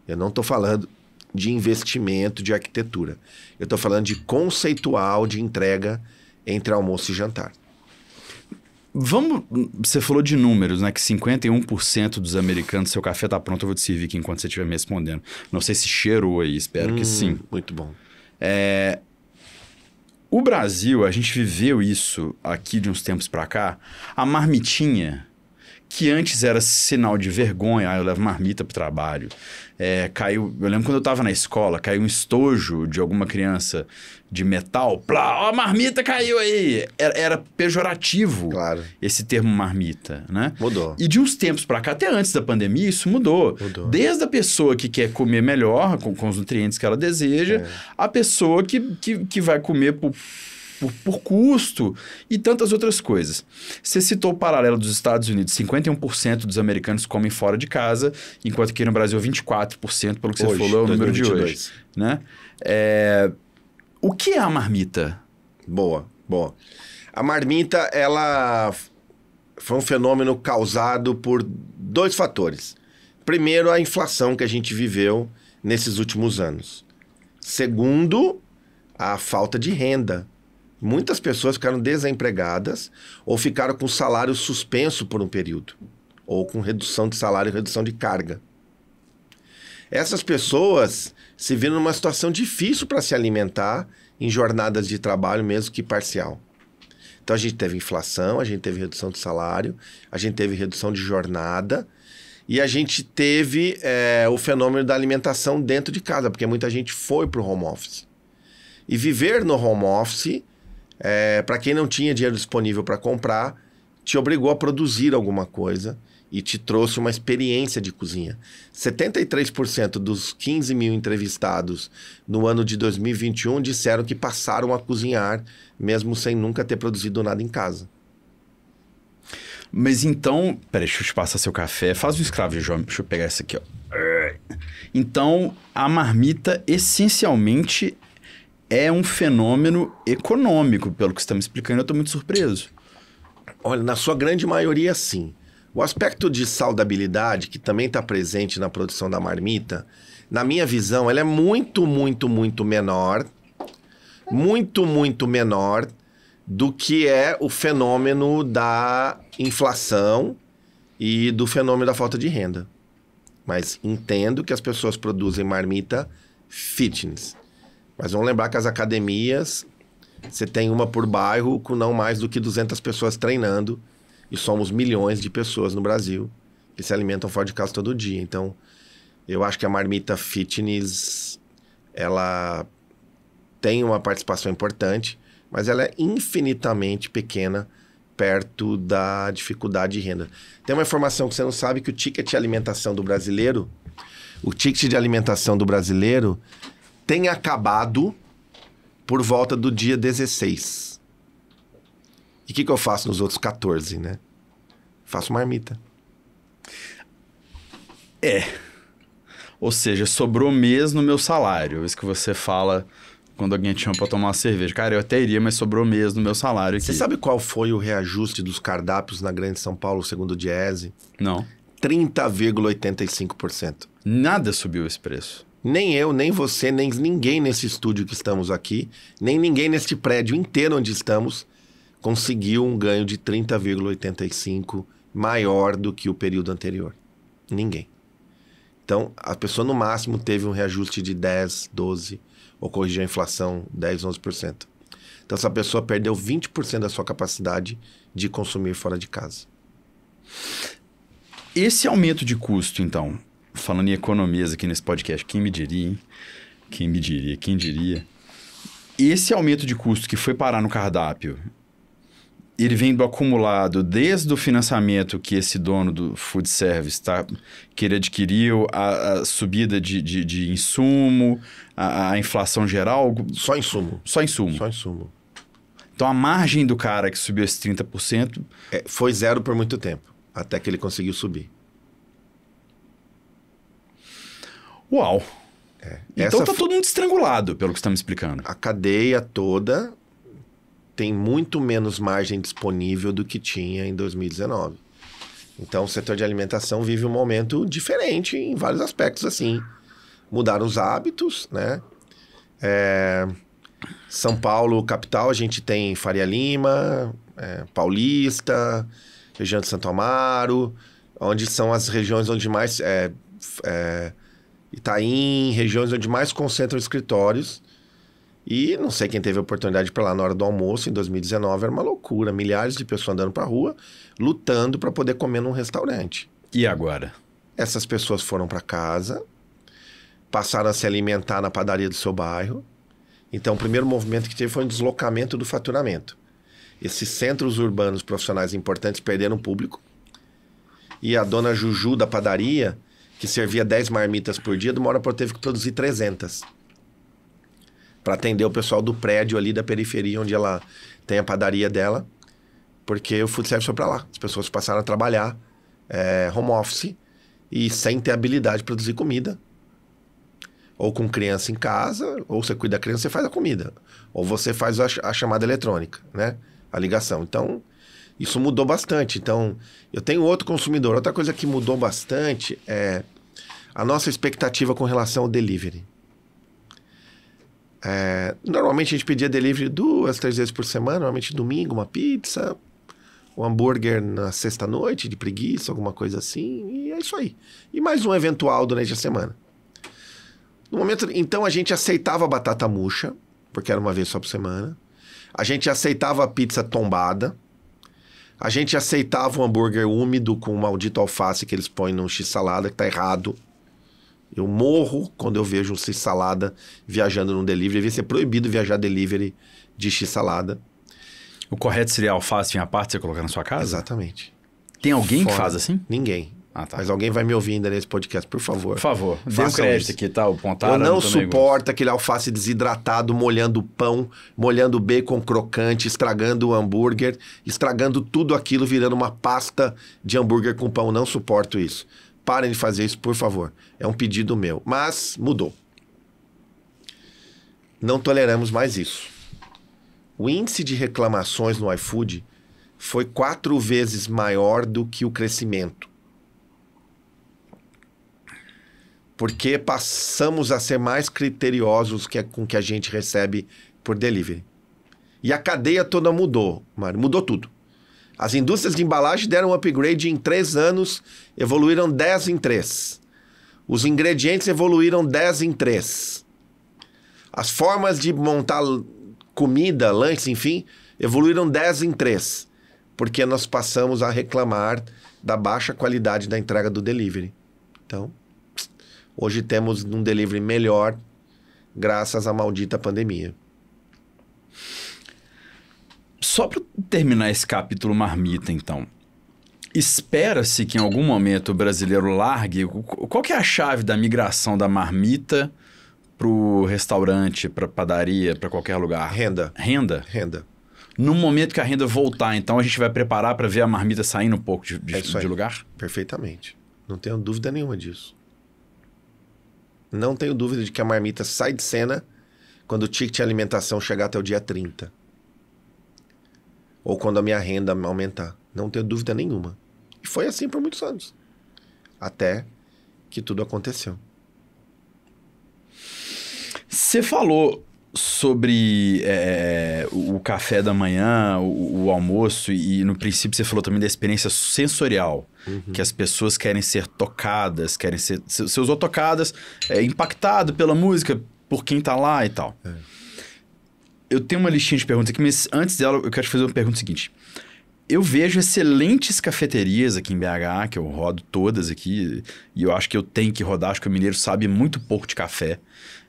Eu não estou falando de investimento de arquitetura. Eu estou falando de conceitual de entrega entre almoço e jantar. Vamos. Você falou de números, né? Que 51% dos americanos, seu café está pronto, eu vou te servir aqui enquanto você estiver me respondendo. Não sei se cheirou aí, espero hum, que sim. Muito bom. É, o Brasil, a gente viveu isso aqui de uns tempos para cá, a marmitinha que antes era sinal de vergonha, ah, eu levo marmita pro trabalho. É, caiu, eu lembro quando eu tava na escola, caiu um estojo de alguma criança de metal, plá, ó, a marmita caiu aí. Era, é, era pejorativo claro. esse termo marmita, né? Mudou. E de uns tempos para cá, até antes da pandemia, isso mudou. mudou. Desde a pessoa que quer comer melhor, com, com os nutrientes que ela deseja, é. a pessoa que, que, que vai comer por por, tipo, por custo e tantas outras coisas. Você citou o paralelo dos Estados Unidos: 51% dos americanos comem fora de casa, enquanto aqui no Brasil 24%, pelo que você hoje, falou, é o 2022. número de hoje. Né? É... O que é a marmita? Boa, boa. A marmita, ela foi um fenômeno causado por dois fatores. Primeiro, a inflação que a gente viveu nesses últimos anos. Segundo, a falta de renda. Muitas pessoas ficaram desempregadas ou ficaram com salário suspenso por um período, ou com redução de salário e redução de carga. Essas pessoas se viram numa situação difícil para se alimentar em jornadas de trabalho, mesmo que parcial. Então a gente teve inflação, a gente teve redução de salário, a gente teve redução de jornada e a gente teve é, o fenômeno da alimentação dentro de casa, porque muita gente foi para o home office. E viver no home office é, para quem não tinha dinheiro disponível para comprar, te obrigou a produzir alguma coisa e te trouxe uma experiência de cozinha. 73% dos 15 mil entrevistados no ano de 2021 disseram que passaram a cozinhar, mesmo sem nunca ter produzido nada em casa. Mas então, peraí, deixa eu te passar seu café. Faz o escravo, João. Deixa eu pegar essa aqui, ó. Então, a marmita essencialmente é um fenômeno econômico, pelo que você está me explicando, eu estou muito surpreso. Olha, na sua grande maioria, sim. O aspecto de saudabilidade, que também está presente na produção da marmita, na minha visão, ela é muito, muito, muito menor. Muito, muito menor do que é o fenômeno da inflação e do fenômeno da falta de renda. Mas entendo que as pessoas produzem marmita fitness. Mas vamos lembrar que as academias, você tem uma por bairro com não mais do que 200 pessoas treinando. E somos milhões de pessoas no Brasil que se alimentam fora de casa todo dia. Então, eu acho que a marmita fitness, ela tem uma participação importante, mas ela é infinitamente pequena perto da dificuldade de renda. Tem uma informação que você não sabe que o ticket de alimentação do brasileiro, o ticket de alimentação do brasileiro tem acabado por volta do dia 16. E o que, que eu faço nos outros 14, né? Faço marmita. É. Ou seja, sobrou mês no meu salário. É isso que você fala quando alguém te chama pra tomar uma cerveja. Cara, eu até iria, mas sobrou mês no meu salário aqui. Você sabe qual foi o reajuste dos cardápios na Grande São Paulo, segundo o Diese? Não. 30,85%. Nada subiu esse preço nem eu, nem você, nem ninguém nesse estúdio que estamos aqui, nem ninguém neste prédio inteiro onde estamos, conseguiu um ganho de 30,85 maior do que o período anterior. Ninguém. Então, a pessoa no máximo teve um reajuste de 10, 12, ou corrigiu a inflação 10, 11%. Então, essa pessoa perdeu 20% da sua capacidade de consumir fora de casa. Esse aumento de custo, então, falando em economias aqui nesse podcast, quem me diria, hein? Quem me diria, quem diria? Esse aumento de custo que foi parar no cardápio, ele vem do acumulado desde o financiamento que esse dono do food service tá, que ele adquiriu, a, a subida de, de, de insumo, a, a, inflação geral. Só insumo. Só insumo. Só insumo. Então a margem do cara que subiu esses 30% é, foi zero por muito tempo, até que ele conseguiu subir. Uau! É. Então Essa tá todo mundo estrangulado, pelo que você tá me explicando. A cadeia toda tem muito menos margem disponível do que tinha em 2019. Então, o setor de alimentação vive um momento diferente em vários aspectos, assim. Mudaram os hábitos, né? É... São Paulo, capital, a gente tem Faria Lima, é, Paulista, região de Santo Amaro, onde são as regiões onde mais é, é, Itaim, tá regiões onde mais concentram escritórios. E não sei quem teve a oportunidade para lá na hora do almoço, em 2019, era uma loucura. Milhares de pessoas andando para rua, lutando para poder comer num restaurante. E agora? Essas pessoas foram para casa, passaram a se alimentar na padaria do seu bairro. Então, o primeiro movimento que teve foi um deslocamento do faturamento. Esses centros urbanos profissionais importantes perderam público. E a dona Juju da padaria que servia 10 marmitas por dia, de uma hora para outra teve que produzir 300. Para atender o pessoal do prédio ali da periferia, onde ela tem a padaria dela. Porque o food service foi para lá. As pessoas passaram a trabalhar é, home office e sem ter habilidade de produzir comida. Ou com criança em casa, ou você cuida da criança, você faz a comida. Ou você faz a, a chamada eletrônica, né? A ligação. Então, isso mudou bastante. Então, eu tenho outro consumidor. Outra coisa que mudou bastante é a nossa expectativa com relação ao delivery. É, normalmente a gente pedia delivery duas, três vezes por semana, normalmente domingo, uma pizza, um hambúrguer na sexta-noite, de preguiça, alguma coisa assim, e é isso aí. E mais um eventual durante a semana. No momento, então a gente aceitava batata murcha, porque era uma vez só por semana. A gente aceitava a pizza tombada. A gente aceitava o um hambúrguer úmido com o maldito alface que eles põem num x-salada, que tá errado. Eu morro quando eu vejo um x-salada viajando num delivery. Devia ser proibido viajar delivery de x-salada. O correto seria alface em a parte você colocar na sua casa? Exatamente. Tem alguém Fora. que faz assim? Ninguém. Ah, tá. Mas alguém vai me ouvir ainda nesse podcast, por favor. Por favor, dê um crédito aqui, tá? O pontado. Eu não suporto aquele alface desidratado molhando o pão, molhando o bacon crocante, estragando o hambúrguer, estragando tudo aquilo, virando uma pasta de hambúrguer com pão. Não suporto isso. Parem de fazer isso, por favor. É um pedido meu. Mas mudou. Não toleramos mais isso. O índice de reclamações no iFood foi quatro vezes maior do que o crescimento. Porque passamos a ser mais criteriosos que, é com o que a gente recebe por delivery. E a cadeia toda mudou, Mário. Mudou tudo. As indústrias de embalagem deram um upgrade em três anos, evoluíram 10 em 3. Os ingredientes evoluíram 10 em 3. As formas de montar comida, lanches, enfim, evoluíram 10 em 3. Porque nós passamos a reclamar da baixa qualidade da entrega do delivery. Então, hoje temos um delivery melhor graças à maldita pandemia. Só para terminar esse capítulo marmita, então. Espera-se que em algum momento o brasileiro largue. Qual que é a chave da migração da marmita para o restaurante, para padaria, para qualquer lugar? Renda. Renda? Renda. No momento que a renda voltar, então, a gente vai preparar para ver a marmita saindo um pouco de, de, é de lugar? Perfeitamente. Não tenho dúvida nenhuma disso. Não tenho dúvida de que a marmita sai de cena quando o ticket de alimentação chegar até o dia 30 ou quando a minha renda aumentar. Não tenho dúvida nenhuma. E foi assim por muitos anos. Até que tudo aconteceu. Você falou sobre é, o café da manhã, o, o, almoço, e no princípio você falou também da experiência sensorial, uhum. que as pessoas querem ser tocadas, querem ser. Você usou tocadas, é, impactado pela música, por quem tá lá e tal. É eu tenho uma listinha de perguntas aqui, mas antes dela eu quero te fazer uma pergunta seguinte. Eu vejo excelentes cafeterias aqui em BH, que eu rodo todas aqui, e eu acho que eu tenho que rodar, acho que o mineiro sabe muito pouco de café.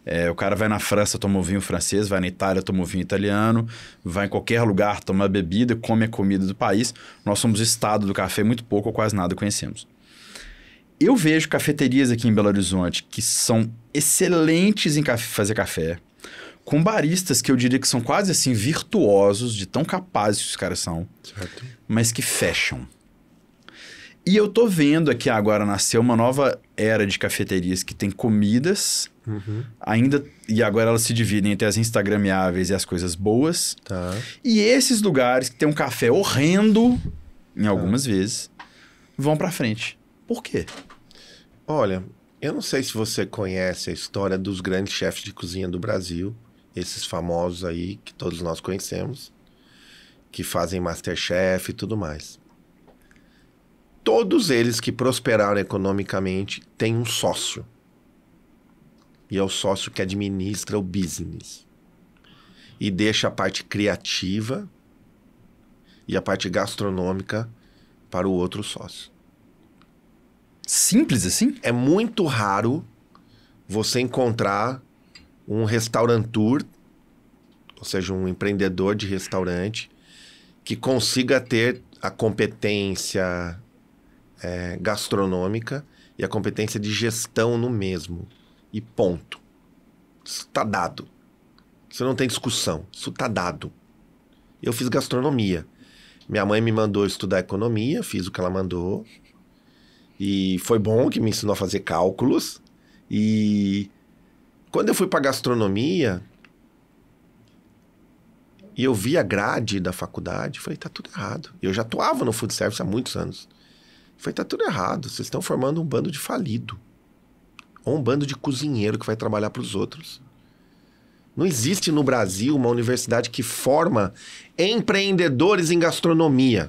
É, o cara vai na França, toma um vinho francês, vai na Itália, toma um vinho italiano, vai em qualquer lugar, toma bebida, come a comida do país. Nós somos o estado do café, muito pouco ou quase nada conhecemos. Eu vejo cafeterias aqui em Belo Horizonte que são excelentes em café, fazer café, com baristas que eu diria que são quase assim virtuosos, de tão capazes que os caras são, certo. mas que fecham. E eu tô vendo aqui agora nascer uma nova era de cafeterias que tem comidas, uhum. ainda e agora elas se dividem entre as instagramiáveis e as coisas boas. Tá. E esses lugares que tem um café horrendo, em algumas tá. vezes, vão para frente. Por quê? Olha, eu não sei se você conhece a história dos grandes chefes de cozinha do Brasil, esses famosos aí que todos nós conhecemos, que fazem Masterchef e tudo mais. Todos eles que prosperaram economicamente têm um sócio. E é o sócio que administra o business. E deixa a parte criativa e a parte gastronômica para o outro sócio. Simples assim? É muito raro você encontrar um restaurantur, ou seja, um empreendedor de restaurante, que consiga ter a competência é, gastronômica e a competência de gestão no mesmo. E ponto. Isso tá dado. Isso não tem discussão. Isso tá dado. Eu fiz gastronomia. Minha mãe me mandou estudar economia, fiz o que ela mandou. E foi bom que me ensinou a fazer cálculos. E quando eu fui para gastronomia e eu vi a grade da faculdade, falei, tá tudo errado. Eu já atuava no food service há muitos anos. Falei, tá tudo errado. Vocês estão formando um bando de falido. Ou um bando de cozinheiro que vai trabalhar para os outros. Não existe no Brasil uma universidade que forma empreendedores em gastronomia.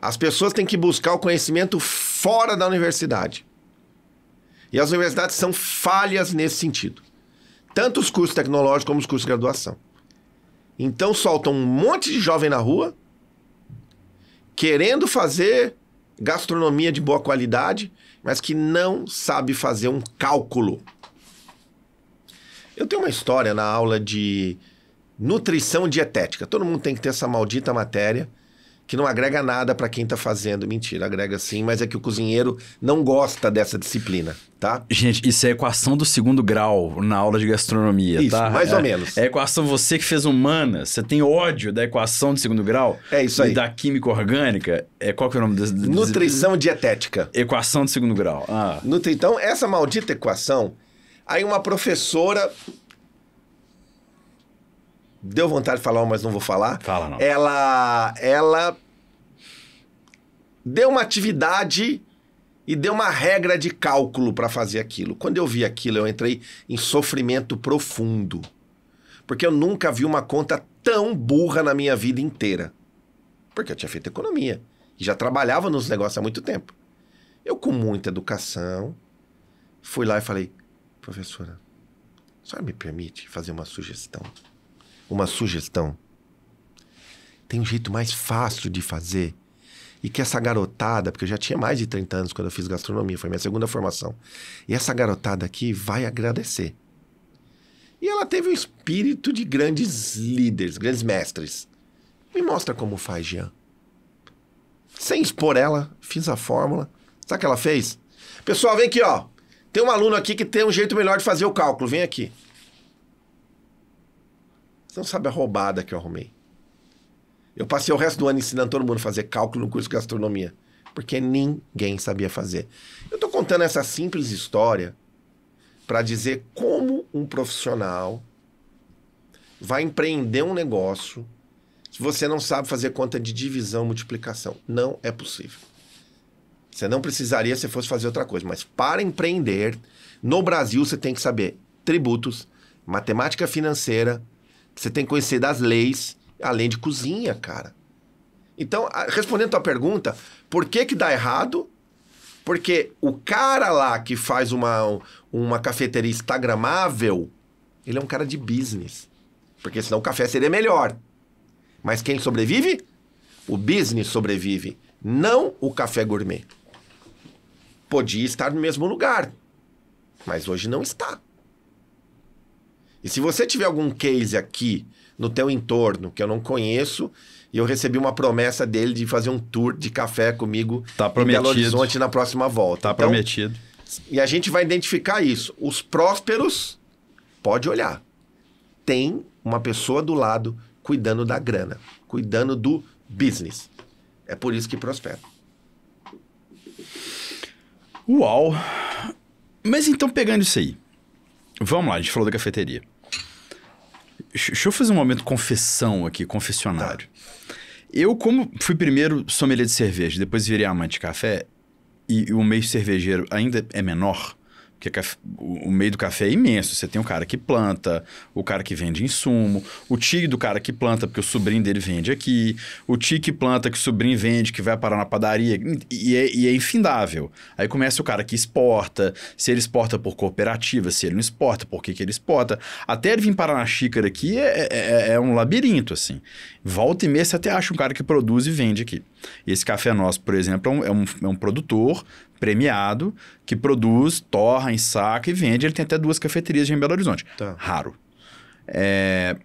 As pessoas têm que buscar o conhecimento fora da universidade. E as universidades são falhas nesse sentido. Tanto os cursos tecnológicos como os cursos de graduação. Então soltam um monte de jovem na rua querendo fazer gastronomia de boa qualidade, mas que não sabe fazer um cálculo. Eu tenho uma história na aula de nutrição dietética. Todo mundo tem que ter essa maldita matéria que não agrega nada para quem está fazendo. Mentira, agrega sim, mas é que o cozinheiro não gosta dessa disciplina, tá? Gente, isso é equação do segundo grau na aula de gastronomia, isso, tá? mais é, ou menos. É equação você que fez humana, você tem ódio da equação do segundo grau? É isso aí. E da química orgânica, é qual que é o nome dessa Nutrição dietética. Equação do segundo grau. Ah. Nutri... Então, essa maldita equação, aí uma professora deu vontade de falar, mas não vou falar. Fala não. Ela, ela deu uma atividade e deu uma regra de cálculo para fazer aquilo. Quando eu vi aquilo, eu entrei em sofrimento profundo. Porque eu nunca vi uma conta tão burra na minha vida inteira. Porque eu tinha feito economia e já trabalhava nos negócios há muito tempo. Eu, com muita educação, fui lá e falei: professora, a senhora me permite fazer uma sugestão? Uma sugestão. Tem um jeito mais fácil de fazer e que essa garotada, porque eu já tinha mais de 30 anos quando eu fiz gastronomia, foi minha segunda formação. E essa garotada aqui vai agradecer. E ela teve o espírito de grandes líderes, grandes mestres. Me mostra como faz, Jean. Sem expor ela, fiz a fórmula. Sabe o que ela fez? Pessoal, vem aqui, ó. Tem um aluno aqui que tem um jeito melhor de fazer o cálculo. Vem aqui. Você não sabe a roubada que eu arrumei. Eu passei o resto do ano ensinando todo mundo a fazer cálculo no curso de gastronomia, porque ninguém sabia fazer. Eu estou contando essa simples história para dizer como um profissional vai empreender um negócio se você não sabe fazer conta de divisão, multiplicação. Não é possível. Você não precisaria se fosse fazer outra coisa, mas para empreender, no Brasil você tem que saber tributos, matemática financeira, você tem que conhecer das leis, além de cozinha, cara. Então, respondendo a tua pergunta, por que que dá errado? Porque o cara lá que faz uma, uma cafeteria instagramável, ele é um cara de business. Porque senão o café seria melhor. Mas quem sobrevive? O business sobrevive, não o café gourmet. Podia estar no mesmo lugar, mas hoje não está. E se você tiver algum case aqui no teu entorno, que eu não conheço, e eu recebi uma promessa dele de fazer um tour de café comigo tá prometido. em Belo Horizonte na próxima volta. Tá então, prometido. E a gente vai identificar isso. Os prósperos, pode olhar. Tem uma pessoa do lado cuidando da grana, cuidando do business. É por isso que prospera. Uau! Mas então, pegando isso aí, vamos lá, a gente falou da cafeteria. Deixa eu fazer um momento confissão aqui, confessionário. Tá. Eu, como fui primeiro sommelier de cerveja, depois virei amante de café, e o meio cervejeiro ainda é menor, porque o meio do café é imenso. Você tem o cara que planta, o cara que vende insumo, o tio do cara que planta, porque o sobrinho dele vende aqui, o tio que planta, que o sobrinho vende, que vai parar na padaria, e é, e é infindável. Aí começa o cara que exporta, se ele exporta por cooperativa, se ele não exporta, por que, que ele exporta. Até ele vir parar na xícara aqui é, é, é, é um labirinto, assim. Volta e meia você até acha um cara que produz e vende aqui. Esse café nosso, por exemplo, é um, é um, é um produtor, premiado que produz, torra, ensaca e vende. Ele tem até duas cafeterias em Belo Horizonte. Tá. Raro. É...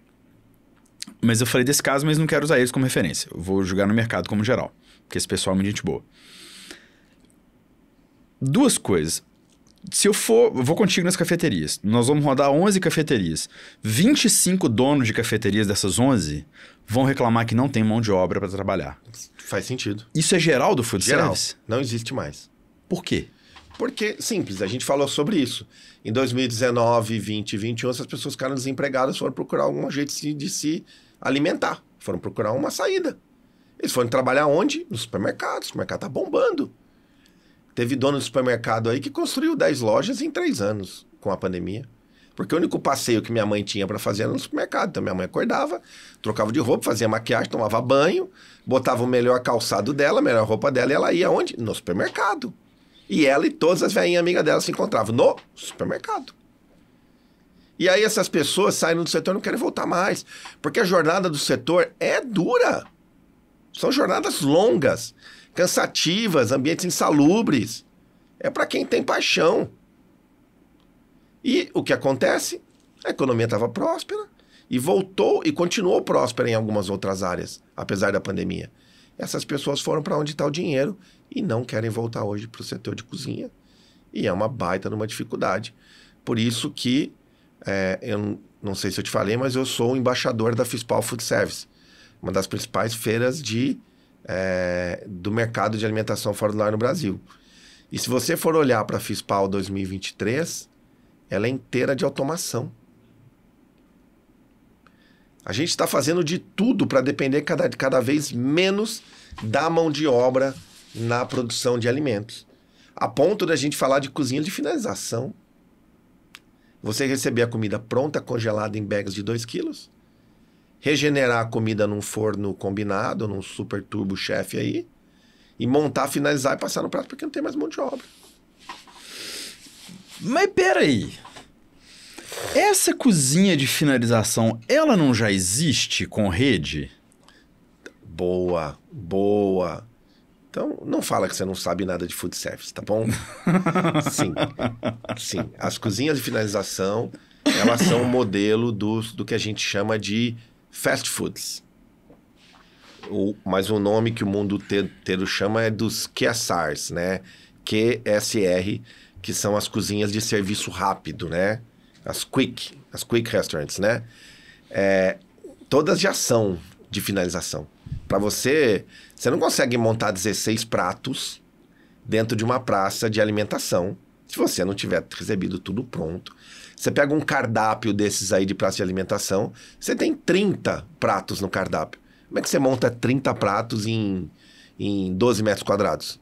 Mas eu falei desse caso, mas não quero usar eles como referência. Eu vou jogar no mercado como geral, porque esse pessoal é muito gente boa. Duas coisas. Se eu for, eu vou contigo nas cafeterias. Nós vamos rodar 11 cafeterias. 25 donos de cafeterias dessas 11 vão reclamar que não tem mão de obra para trabalhar. Faz sentido. Isso é geral do food geral. service? Não existe mais. Por quê? Porque, simples, a gente falou sobre isso. Em 2019, 20, 21, essas pessoas ficaram desempregadas, foram procurar algum jeito de, de se alimentar. Foram procurar uma saída. Eles foram trabalhar onde? No supermercado. O supermercado tá bombando. Teve dono de supermercado aí que construiu 10 lojas em 3 anos com a pandemia. Porque o único passeio que minha mãe tinha para fazer era no supermercado. Então minha mãe acordava, trocava de roupa, fazia maquiagem, tomava banho, botava o melhor calçado dela, a melhor roupa dela e ela ia onde? No supermercado. E ela e todas as velhinhas amigas dela se encontravam no supermercado. E aí essas pessoas saem do setor e não querem voltar mais, porque a jornada do setor é dura. São jornadas longas, cansativas, ambientes insalubres. É para quem tem paixão. E o que acontece? A economia estava próspera e voltou e continuou próspera em algumas outras áreas, apesar da pandemia. Essas pessoas foram para onde está o dinheiro e não querem voltar hoje para o setor de cozinha. E é uma baita numa dificuldade. Por isso que, é, eu não sei se eu te falei, mas eu sou o embaixador da Fispal Food Service, uma das principais feiras de, é, do mercado de alimentação fora do lar no Brasil. E se você for olhar para a Fispal 2023, ela é inteira de automação. A gente está fazendo de tudo para depender cada, cada vez menos da mão de obra na produção de alimentos. A ponto da gente falar de cozinha de finalização. Você receber a comida pronta, congelada em bags de 2 quilos, regenerar a comida num forno combinado, num super turbo chef aí, e montar, finalizar e passar no prato porque não tem mais mão de obra. Mas peraí, essa cozinha de finalização, ela não já existe com rede? Boa, boa. Então, não fala que você não sabe nada de food service, tá bom? sim, sim. As cozinhas de finalização, elas são um modelo do, do que a gente chama de fast foods. O, mas o nome que o mundo inteiro chama é dos QSRs, né? QSR, que são as cozinhas de serviço rápido, né? as quick, as quick restaurants, né? É, todas já são de finalização. Para você, você não consegue montar 16 pratos dentro de uma praça de alimentação se você não tiver recebido tudo pronto. Você pega um cardápio desses aí de praça de alimentação, você tem 30 pratos no cardápio. Como é que você monta 30 pratos em, em 12 metros quadrados?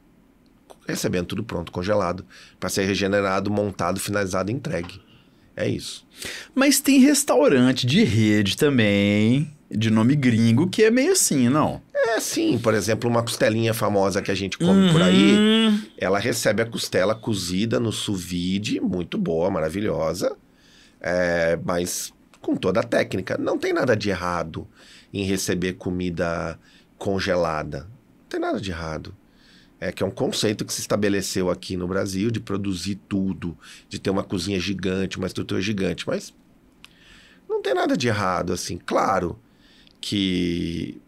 Recebendo tudo pronto, congelado, para ser regenerado, montado, finalizado e entregue. É isso. Mas tem restaurante de rede também, de nome gringo, que é meio assim, não? É, sim. Por exemplo, uma costelinha famosa que a gente come uhum. por aí, uhum. ela recebe a costela cozida no sous vide, muito boa, maravilhosa. É, mas com toda a técnica. Não tem nada de errado em receber comida congelada. Não tem nada de errado é que é um conceito que se estabeleceu aqui no Brasil de produzir tudo, de ter uma cozinha gigante, uma estrutura gigante, mas não tem nada de errado assim. Claro que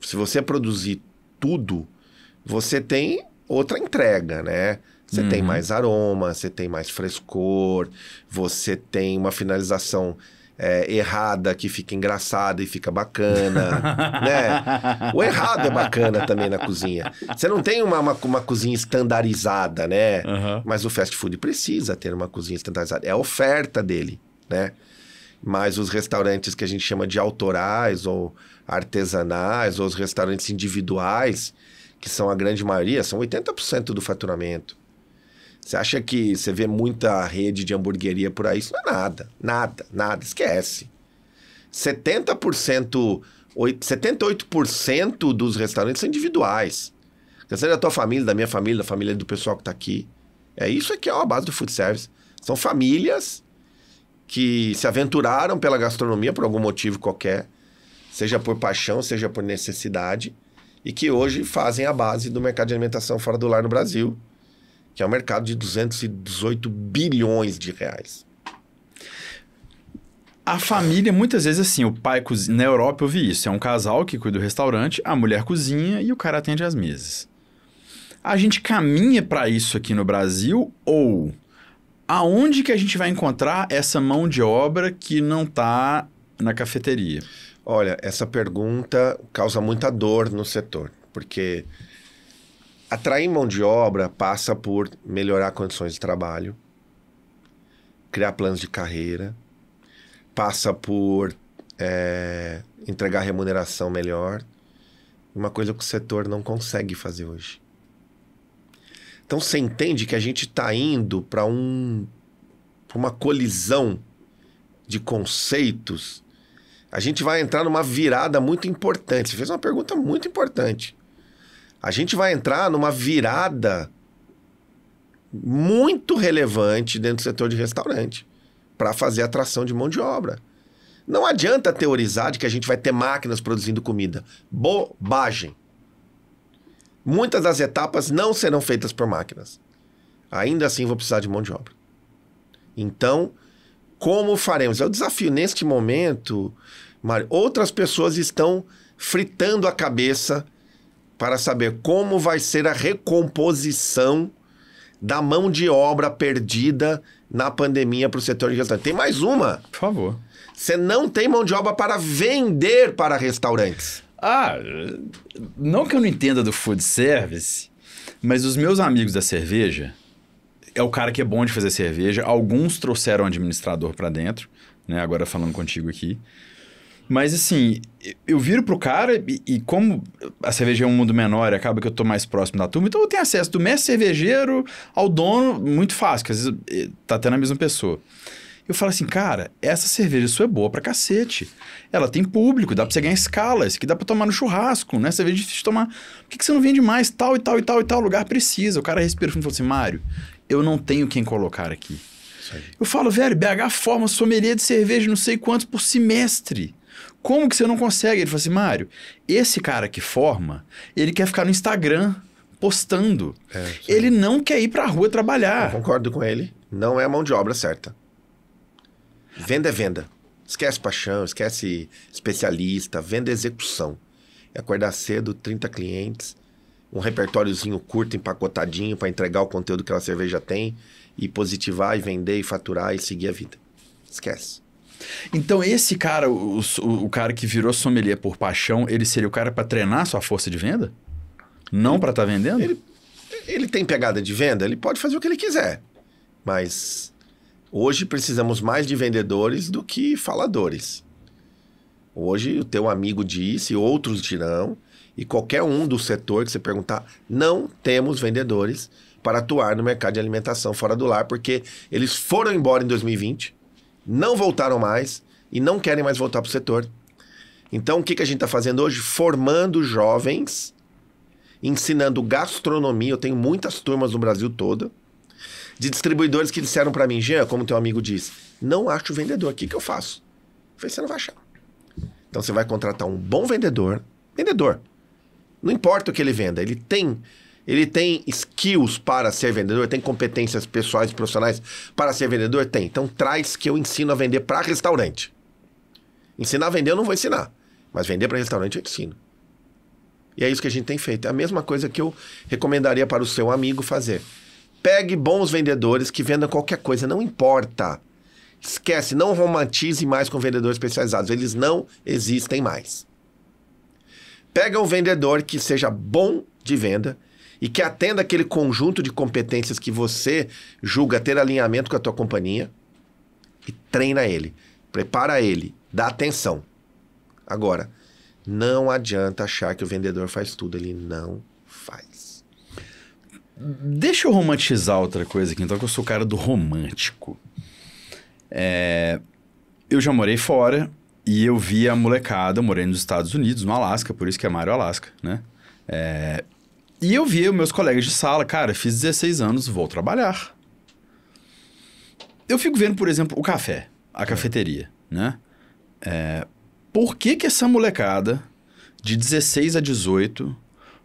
se você produzir tudo, você tem outra entrega, né? Você uhum. tem mais aroma, você tem mais frescor, você tem uma finalização é, errada que fica engraçada e fica bacana, né? O errado é bacana também na cozinha. Você não tem uma, uma, uma cozinha estandarizada, né? Uhum. Mas o fast food precisa ter uma cozinha estandarizada. É a oferta dele, né? Mas os restaurantes que a gente chama de autorais ou artesanais ou os restaurantes individuais, que são a grande maioria, são 80% do faturamento. Você acha que você vê muita rede de hamburgueria por aí? Isso não é nada. Nada, nada. Esquece. 70%, 78% dos restaurantes são individuais. Quer seja da tua família, da minha família, da família do pessoal que está aqui. É isso que é uma base do food service. São famílias que se aventuraram pela gastronomia por algum motivo qualquer, seja por paixão, seja por necessidade, e que hoje fazem a base do mercado de alimentação fora do lar no Brasil que é um mercado de 218 bilhões de reais. A família, muitas vezes, assim, o pai cozinha. Na Europa eu vi isso. É um casal que cuida do restaurante, a mulher cozinha e o cara atende as mesas. A gente caminha para isso aqui no Brasil ou aonde que a gente vai encontrar essa mão de obra que não está na cafeteria? Olha, essa pergunta causa muita dor no setor, porque Atrair mão de obra passa por melhorar condições de trabalho, criar planos de carreira, passa por é, entregar remuneração melhor. Uma coisa que o setor não consegue fazer hoje. Então você entende que a gente está indo para um, uma colisão de conceitos. A gente vai entrar numa virada muito importante. Você fez uma pergunta muito importante a gente vai entrar numa virada muito relevante dentro do setor de restaurante para fazer atração de mão de obra. Não adianta teorizar de que a gente vai ter máquinas produzindo comida. Bobagem. Muitas das etapas não serão feitas por máquinas. Ainda assim, vou precisar de mão de obra. Então, como faremos? É o desafio neste momento, Mário. Outras pessoas estão fritando a cabeça para saber como vai ser a recomposição da mão de obra perdida na pandemia para o setor de restaurante. Tem mais uma. Por favor. Você não tem mão de obra para vender para restaurantes. Ah, não que eu não entenda do food service, mas os meus amigos da cerveja é o cara que é bom de fazer cerveja. Alguns trouxeram um administrador para dentro, né? Agora falando contigo aqui. Mas assim, eu viro pro cara e, e, como a cerveja é um mundo menor, acaba que eu tô mais próximo da turma, então eu tenho acesso do mestre cervejeiro ao dono muito fácil, que às vezes eh, tá até na mesma pessoa. Eu falo assim, cara, essa cerveja sua é boa pra cacete. Ela tem público, dá pra você ganhar escala, isso aqui dá pra tomar no churrasco, né? Cerveja é difícil de tomar. Por que, que você não vende mais? Tal e tal e tal e tal lugar precisa. O cara respira fundo e fala assim, Mário, eu não tenho quem colocar aqui. Eu falo, velho, BH forma sommelier de cerveja não sei quantos por semestre. Como que você não consegue? Ele falou assim, Mário, esse cara que forma, ele quer ficar no Instagram postando. É, ele não quer ir pra rua trabalhar. Eu concordo com ele. Não é a mão de obra certa. Venda é venda. Esquece paixão, esquece especialista, venda é execução. É acordar cedo, 30 clientes, um repertóriozinho curto, empacotadinho, para entregar o conteúdo que aquela cerveja tem, e positivar, e vender, e faturar, e seguir a vida. Esquece. Então, esse cara, o, o, o cara que virou sommelier por paixão, ele seria o cara para treinar sua força de venda? Não para estar tá vendendo? Ele, ele tem pegada de venda, ele pode fazer o que ele quiser. Mas hoje precisamos mais de vendedores do que faladores. Hoje o teu amigo disse, outros dirão, e qualquer um do setor que você perguntar, não temos vendedores para atuar no mercado de alimentação fora do lar, porque eles foram embora em 2020 não voltaram mais e não querem mais voltar para o setor. Então, o que, que a gente está fazendo hoje? Formando jovens, ensinando gastronomia. Eu tenho muitas turmas no Brasil todo, de distribuidores que disseram para mim, Jean, como teu amigo diz, não acho vendedor, o que, que eu faço? Eu falei, você não vai achar. Então, você vai contratar um bom vendedor, vendedor, não importa o que ele venda, ele tem ele tem skills para ser vendedor? Tem competências pessoais e profissionais para ser vendedor? Tem. Então traz que eu ensino a vender para restaurante. Ensinar a vender eu não vou ensinar, mas vender para restaurante eu ensino. E é isso que a gente tem feito. É a mesma coisa que eu recomendaria para o seu amigo fazer. Pegue bons vendedores que vendam qualquer coisa, não importa. Esquece, não romantize mais com vendedores especializados. Eles não existem mais. Pega um vendedor que seja bom de venda, e que atenda aquele conjunto de competências que você julga ter alinhamento com a tua companhia e treina ele, prepara ele, dá atenção. Agora, não adianta achar que o vendedor faz tudo, ele não faz. Deixa eu romantizar outra coisa aqui, então, que eu sou o cara do romântico. É... eu já morei fora e eu vi a molecada, morando morei nos Estados Unidos, no Alasca, por isso que é Mário Alasca, né? É... E eu via meus colegas de sala, cara, fiz 16 anos, vou trabalhar. Eu fico vendo, por exemplo, o café, a é. cafeteria, né? É, por que que essa molecada de 16 a 18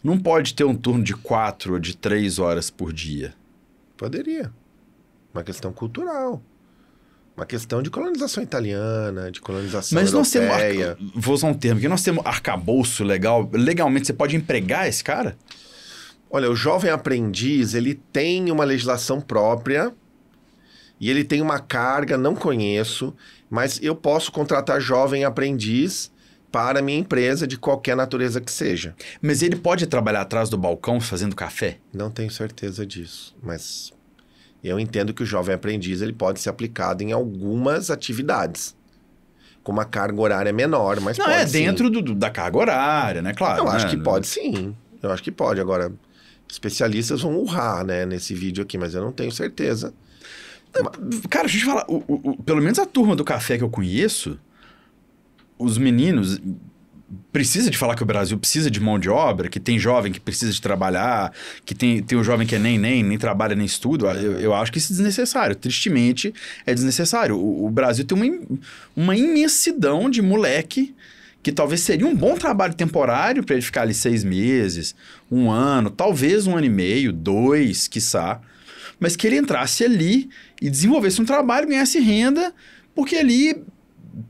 não pode ter um turno de 4 ou de 3 horas por dia? Poderia. Uma questão cultural. Uma questão de colonização italiana, de colonização Mas europeia. temos... Arca... Vou usar um termo que Nós temos arcabouço legal. Legalmente, você pode empregar esse cara? Olha, o jovem aprendiz, ele tem uma legislação própria e ele tem uma carga, não conheço, mas eu posso contratar jovem aprendiz para minha empresa de qualquer natureza que seja. Mas ele pode trabalhar atrás do balcão fazendo café? Não tenho certeza disso, mas eu entendo que o jovem aprendiz ele pode ser aplicado em algumas atividades. Com uma carga horária menor, mas Não, pode é sim. dentro do, da carga horária, né? Claro. Eu né? acho que pode sim. Eu acho que pode. Agora, especialistas vão urrar, né, nesse vídeo aqui, mas eu não tenho certeza. É, cara, deixa eu te falar, o, o, pelo menos a turma do café que eu conheço, os meninos precisa de falar que o Brasil precisa de mão de obra, que tem jovem que precisa de trabalhar, que tem, tem um jovem que é nem, nem, nem trabalha, nem estuda. É. Eu, eu acho que isso é desnecessário. Tristemente, é desnecessário. O, o Brasil tem uma, uma imensidão de moleque que talvez seria um bom trabalho temporário para ele ficar ali seis meses, um ano, talvez um ano e meio, dois, quiçá, mas que ele entrasse ali e desenvolvesse um trabalho, ganhasse renda, porque ali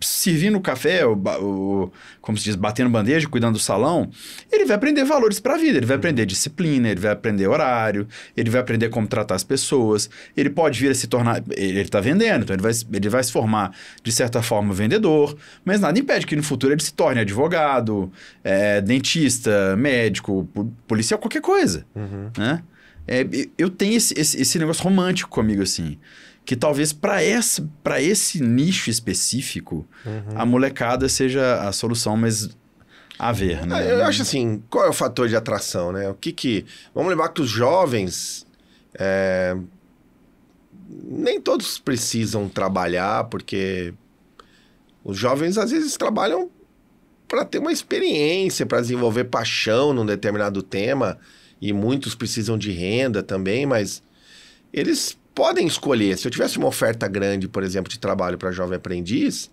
servindo café, o, o, como se diz, batendo bandeja, cuidando do salão, ele vai aprender valores para a vida, ele vai aprender disciplina, ele vai aprender horário, ele vai aprender como tratar as pessoas, ele pode vir a se tornar, ele está vendendo, então ele vai, ele vai se formar, de certa forma, vendedor, mas nada impede que no futuro ele se torne advogado, é, dentista, médico, policial, qualquer coisa, uhum. né? É, eu tenho esse, esse, esse negócio romântico comigo, assim que talvez para esse, para esse nicho específico, uhum. a molecada seja a solução, mas a ver, né? É, eu acho assim, qual é o fator de atração, né? O que que... Vamos lembrar que os jovens... É... Nem todos precisam trabalhar, porque os jovens às vezes trabalham para ter uma experiência, para desenvolver paixão num determinado tema, e muitos precisam de renda também, mas eles podem escolher. Se eu tivesse uma oferta grande, por exemplo, de trabalho para jovem aprendiz,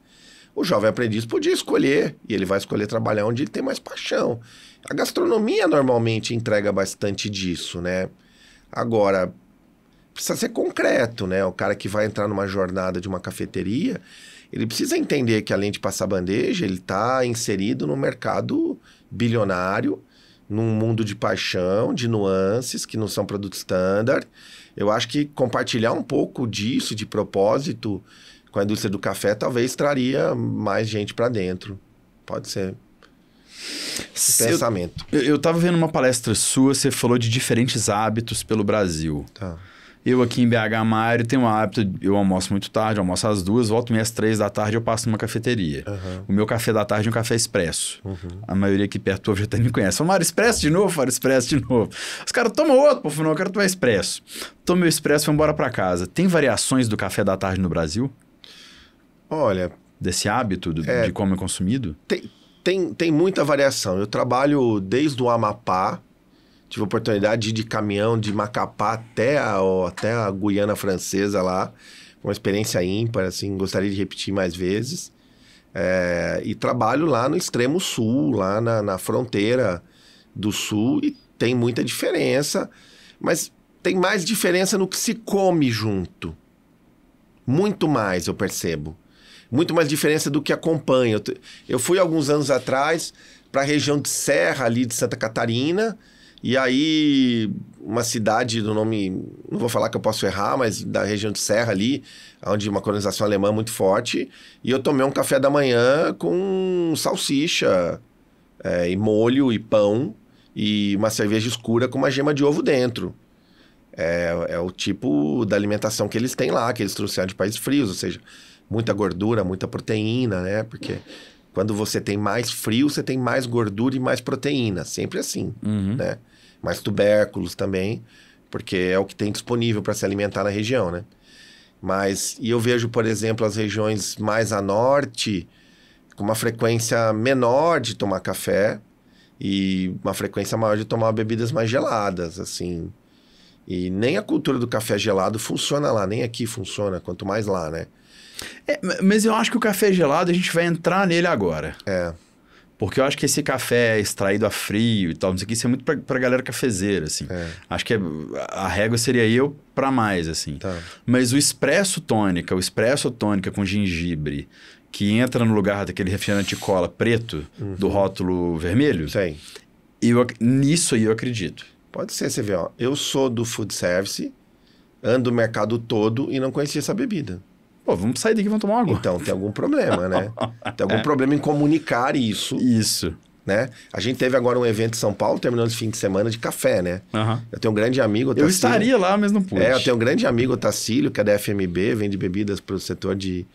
o jovem aprendiz podia escolher, e ele vai escolher trabalhar onde ele tem mais paixão. A gastronomia normalmente entrega bastante disso, né? Agora, precisa ser concreto, né? O cara que vai entrar numa jornada de uma cafeteria, ele precisa entender que além de passar bandeja, ele está inserido no mercado bilionário, num mundo de paixão, de nuances que não são produto standard, eu acho que compartilhar um pouco disso de propósito com a indústria do café talvez traria mais gente para dentro. Pode ser. Se pensamento. Eu, eu tava vendo uma palestra sua, você falou de diferentes hábitos pelo Brasil. Tá. Eu aqui em BH Mário tenho o hábito, eu almoço muito tarde, almoço às duas, volto às três da tarde, eu passo numa cafeteria. Uhum. O meu café da tarde é um café expresso. Uhum. A maioria aqui perto já até me conhece. Fala, Mário, expresso de novo, Mário, expresso de novo. Os caras tomam outro, pô, não, eu quero tomar expresso. Tomo meu expresso e embora para casa. Tem variações do café da tarde no Brasil? Olha. Desse hábito do, é, de como é consumido? Tem, tem, tem muita variação. Eu trabalho desde o Amapá Tive oportunidade de ir de caminhão de Macapá até a, até a Guiana Francesa lá. Uma experiência ímpar, assim, gostaria de repetir mais vezes. É, e trabalho lá no extremo sul, lá na, na fronteira do sul, e tem muita diferença, mas tem mais diferença no que se come junto. Muito mais, eu percebo. Muito mais diferença do que acompanha. Eu fui alguns anos atrás para a região de Serra, ali de Santa Catarina, e aí, uma cidade do nome, não vou falar que eu posso errar, mas da região de Serra ali, onde uma colonização alemã muito forte. E eu tomei um café da manhã com salsicha, é, e molho e pão, e uma cerveja escura com uma gema de ovo dentro. É, é o tipo da alimentação que eles têm lá, que eles trouxeram de países frios, ou seja, muita gordura, muita proteína, né? Porque quando você tem mais frio, você tem mais gordura e mais proteína, sempre assim, uhum. né? mais tubérculos também, porque é o que tem disponível para se alimentar na região, né? Mas, e eu vejo, por exemplo, as regiões mais a norte, com uma frequência menor de tomar café e uma frequência maior de tomar bebidas mais geladas, assim. E nem a cultura do café gelado funciona lá, nem aqui funciona, quanto mais lá, né? É, mas eu acho que o café gelado a gente vai entrar nele agora. É. Porque eu acho que esse café extraído a frio e tal, não sei o que, isso é muito pra, galera cafezeira, assim. É. Acho que é, a régua seria eu pra mais, assim. Tá. Mas o expresso tônica, o expresso tônica com gengibre, que entra no lugar daquele refrigerante cola preto, uhum. do rótulo vermelho. Sim. Eu, nisso aí eu acredito. Pode ser, você vê, ó. Eu sou do food service, ando o mercado todo e não conhecia essa bebida. Pô, vamos sair daqui, vamos tomar água. Então, tem algum problema, né? Tem algum é. problema em comunicar isso. Isso. Né? A gente teve agora um evento em São Paulo, terminando esse fim de semana de café, né? Uhum. Eu tenho um grande amigo. eu estaria lá, mas não pude. É, eu tenho um grande amigo, Tacílio, que é da FMB, vende bebidas para o setor de,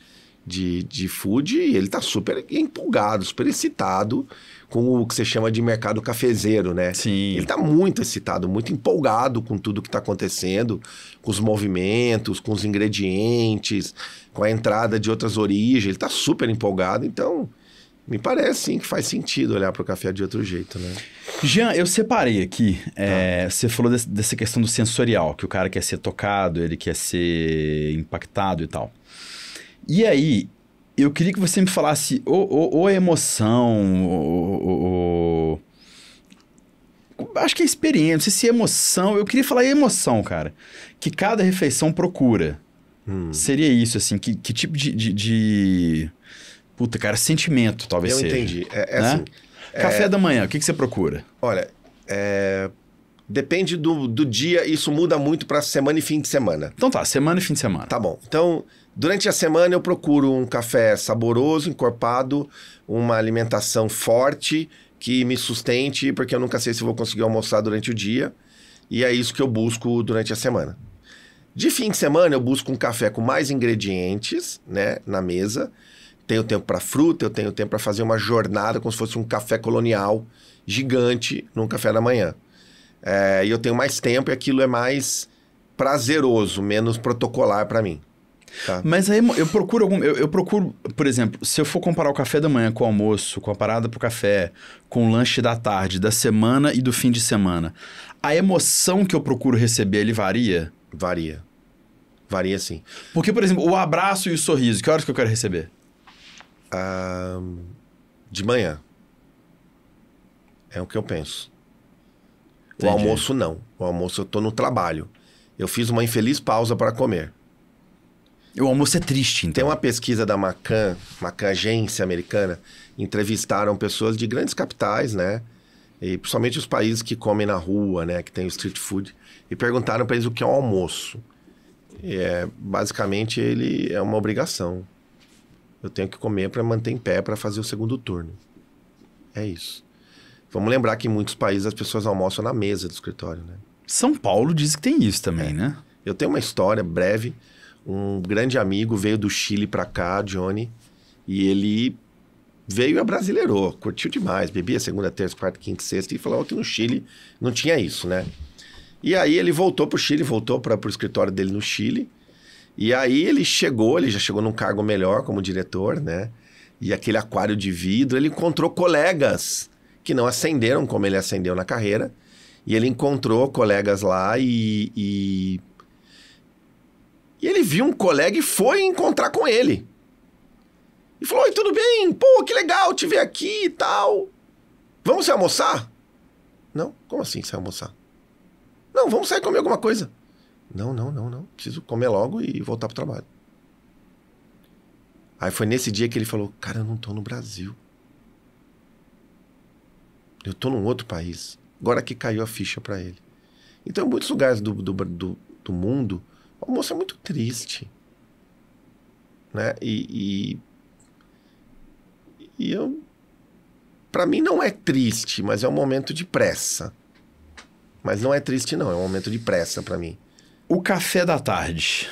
de, de food, e ele está super empolgado, super excitado com o que você chama de mercado cafezeiro, né? Sim. Ele está muito excitado, muito empolgado com tudo que está acontecendo, com os movimentos, com os ingredientes, com a entrada de outras origens. Ele está super empolgado, então me parece sim que faz sentido olhar para o café de outro jeito, né? Jean, eu separei aqui. Tá. É, você falou desse, dessa questão do sensorial, que o cara quer ser tocado, ele quer ser impactado e tal. E aí, eu queria que você me falasse ou, ou, ou a emoção, ou, ou, ou, Acho que é experiência, não sei se é emoção. Eu queria falar emoção, cara. Que cada refeição procura. Hum. Seria isso, assim. Que, que tipo de, de, de, Puta, cara, sentimento talvez eu seja. Eu entendi. É, é né? assim, Café é... da manhã, o que, que você procura? Olha, é... Depende do, do dia, isso muda muito para semana e fim de semana. Então tá, semana e fim de semana. Tá bom. Então, Durante a semana eu procuro um café saboroso, encorpado, uma alimentação forte que me sustente, porque eu nunca sei se vou conseguir almoçar durante o dia. E é isso que eu busco durante a semana. De fim de semana eu busco um café com mais ingredientes, né, na mesa. Tenho tempo para fruta, eu tenho tempo para fazer uma jornada como se fosse um café colonial gigante num café da manhã. É, e eu tenho mais tempo e aquilo é mais prazeroso, menos protocolar para mim. Tá. Mas aí eu procuro algum. Eu, eu, procuro, por exemplo, se eu for comparar o café da manhã com o almoço, com a parada pro café, com o lanche da tarde, da semana e do fim de semana, a emoção que eu procuro receber, ele varia? Varia. Varia sim. Porque, por exemplo, o abraço e o sorriso, que horas que eu quero receber? de manhã. É o que eu penso. Entendi. O almoço não. O almoço eu tô no trabalho. Eu fiz uma infeliz pausa para comer. O almoço é triste, então. Tem uma pesquisa da Macan, Macan agência americana, entrevistaram pessoas de grandes capitais, né? E principalmente os países que comem na rua, né? Que tem o street food. E perguntaram para eles o que é o almoço. E é, basicamente, ele é uma obrigação. Eu tenho que comer para manter em pé para fazer o segundo turno. É isso. Vamos lembrar que em muitos países as pessoas almoçam na mesa do escritório, né? São Paulo diz que tem isso também, é. né? Eu tenho uma história breve um grande amigo veio do Chile para cá, Johnny, e ele veio e abrasileirou, curtiu demais, bebia segunda, terça, quarta, quinta, sexta, e falou que no Chile não tinha isso, né? E aí ele voltou para o Chile, voltou para o escritório dele no Chile, e aí ele chegou, ele já chegou num cargo melhor como diretor, né? E aquele aquário de vidro, ele encontrou colegas que não ascenderam como ele ascendeu na carreira, e ele encontrou colegas lá e, e e ele viu um colega e foi encontrar com ele. E falou: Oi, tudo bem? Pô, que legal te ver aqui e tal. Vamos se almoçar? Não, como assim se almoçar? Não, vamos sair comer alguma coisa. Não, não, não, não. Preciso comer logo e voltar pro trabalho. Aí foi nesse dia que ele falou: Cara, eu não tô no Brasil. Eu tô num outro país. Agora que caiu a ficha para ele. Então, em muitos lugares do, do, do, do mundo, o almoço é muito triste. Né? E, e, e eu. Para mim não é triste, mas é um momento de pressa. Mas não é triste, não. É um momento de pressa para mim. O café da tarde.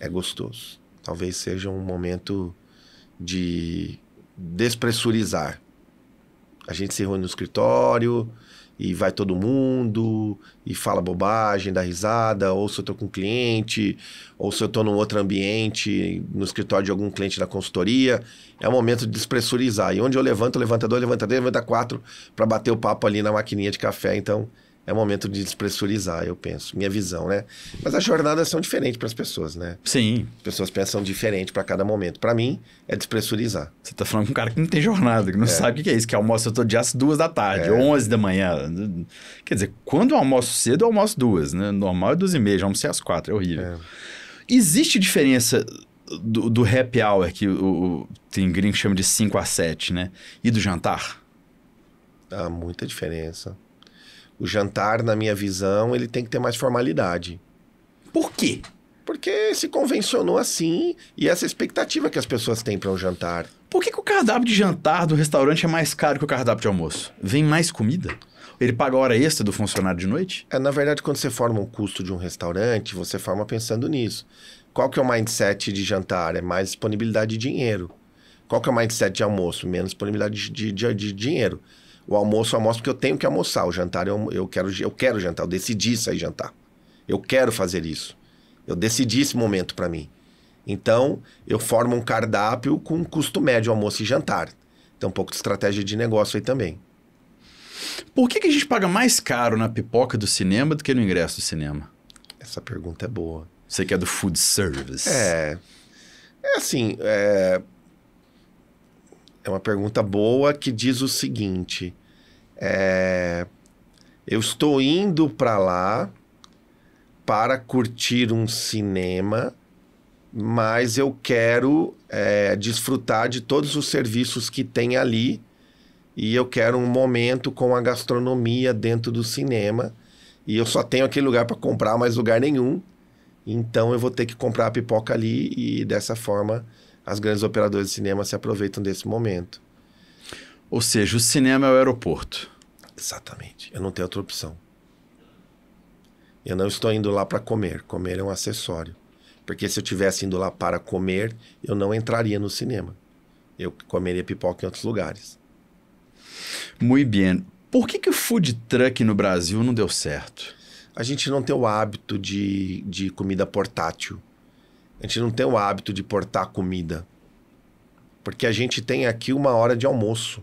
É gostoso. Talvez seja um momento de despressurizar. A gente se reúne no escritório, e vai todo mundo e fala bobagem, dá risada, ou se eu estou com um cliente, ou se eu estou num outro ambiente, no escritório de algum cliente da consultoria, é o momento de despressurizar. E onde eu levanto, levanta dois, levanta três, levanta quatro para bater o papo ali na maquininha de café. Então, é momento de despressurizar, eu penso. Minha visão, né? Mas as jornadas são diferentes para as pessoas, né? Sim. As pessoas pensam diferente para cada momento. Para mim, é despressurizar. Você está falando com um cara que não tem jornada, que não é. sabe o que é isso, que almoça todo dia às duas da tarde, é. onze da manhã. Quer dizer, quando eu almoço cedo, eu almoço duas, né? Normal é duas e meia, já almocei às quatro, é horrível. É. Existe diferença do, do happy hour, que o, o, tem gringo que chama de 5 a 7, né? E do jantar? Há muita diferença. O jantar, na minha visão, ele tem que ter mais formalidade. Por quê? Porque se convencionou assim e essa expectativa que as pessoas têm para um jantar. Por que, que, o cardápio de jantar do restaurante é mais caro que o cardápio de almoço? Vem mais comida? Ele paga a hora extra do funcionário de noite? É, na verdade, quando você forma um custo de um restaurante, você forma pensando nisso. Qual que é o mindset de jantar? É mais disponibilidade de dinheiro. Qual que é o mindset de almoço? Menos disponibilidade de, de, de, de dinheiro. O almoço eu almoço porque eu tenho que almoçar. O jantar eu, eu, quero, eu quero jantar. Eu decidi sair jantar. Eu quero fazer isso. Eu decidi esse momento para mim. Então, eu formo um cardápio com custo médio almoço e jantar. Então, um pouco de estratégia de negócio aí também. Por que, que a gente paga mais caro na pipoca do cinema do que no ingresso do cinema? Essa pergunta é boa. Você que é do food service. É. É assim, é, é uma pergunta boa que diz o seguinte: é, eu estou indo para lá para curtir um cinema, mas eu quero é, desfrutar de todos os serviços que tem ali e eu quero um momento com a gastronomia dentro do cinema e eu só tenho aquele lugar para comprar mais lugar nenhum então eu vou ter que comprar a pipoca ali e dessa forma as grandes operadoras de cinema se aproveitam desse momento. Ou seja, o cinema é o aeroporto. Exatamente. Eu não tenho outra opção. Eu não estou indo lá para comer. Comer é um acessório. Porque se eu tivesse indo lá para comer, eu não entraria no cinema. Eu comeria pipoca em outros lugares. Muito bem. Por que, que o food truck no Brasil não deu certo? A gente não tem o hábito de, de comida portátil a gente não tem o hábito de portar comida. Porque a gente tem aqui uma hora de almoço.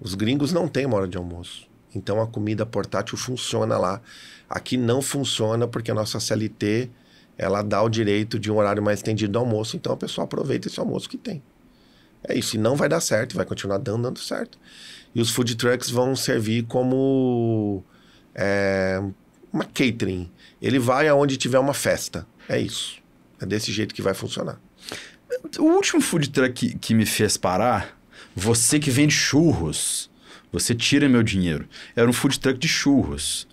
Os gringos não têm uma hora de almoço. Então a comida portátil funciona lá. Aqui não funciona porque a nossa CLT ela dá o direito de um horário mais estendido do almoço, então a pessoa aproveita esse almoço que tem. É isso, e não vai dar certo, vai continuar dando, dando certo. E os food trucks vão servir como é, uma catering. Ele vai aonde tiver uma festa. É isso. É desse jeito que vai funcionar. O último food truck que, que me fez parar, você que vende churros, você tira meu dinheiro. Era um food truck de churros.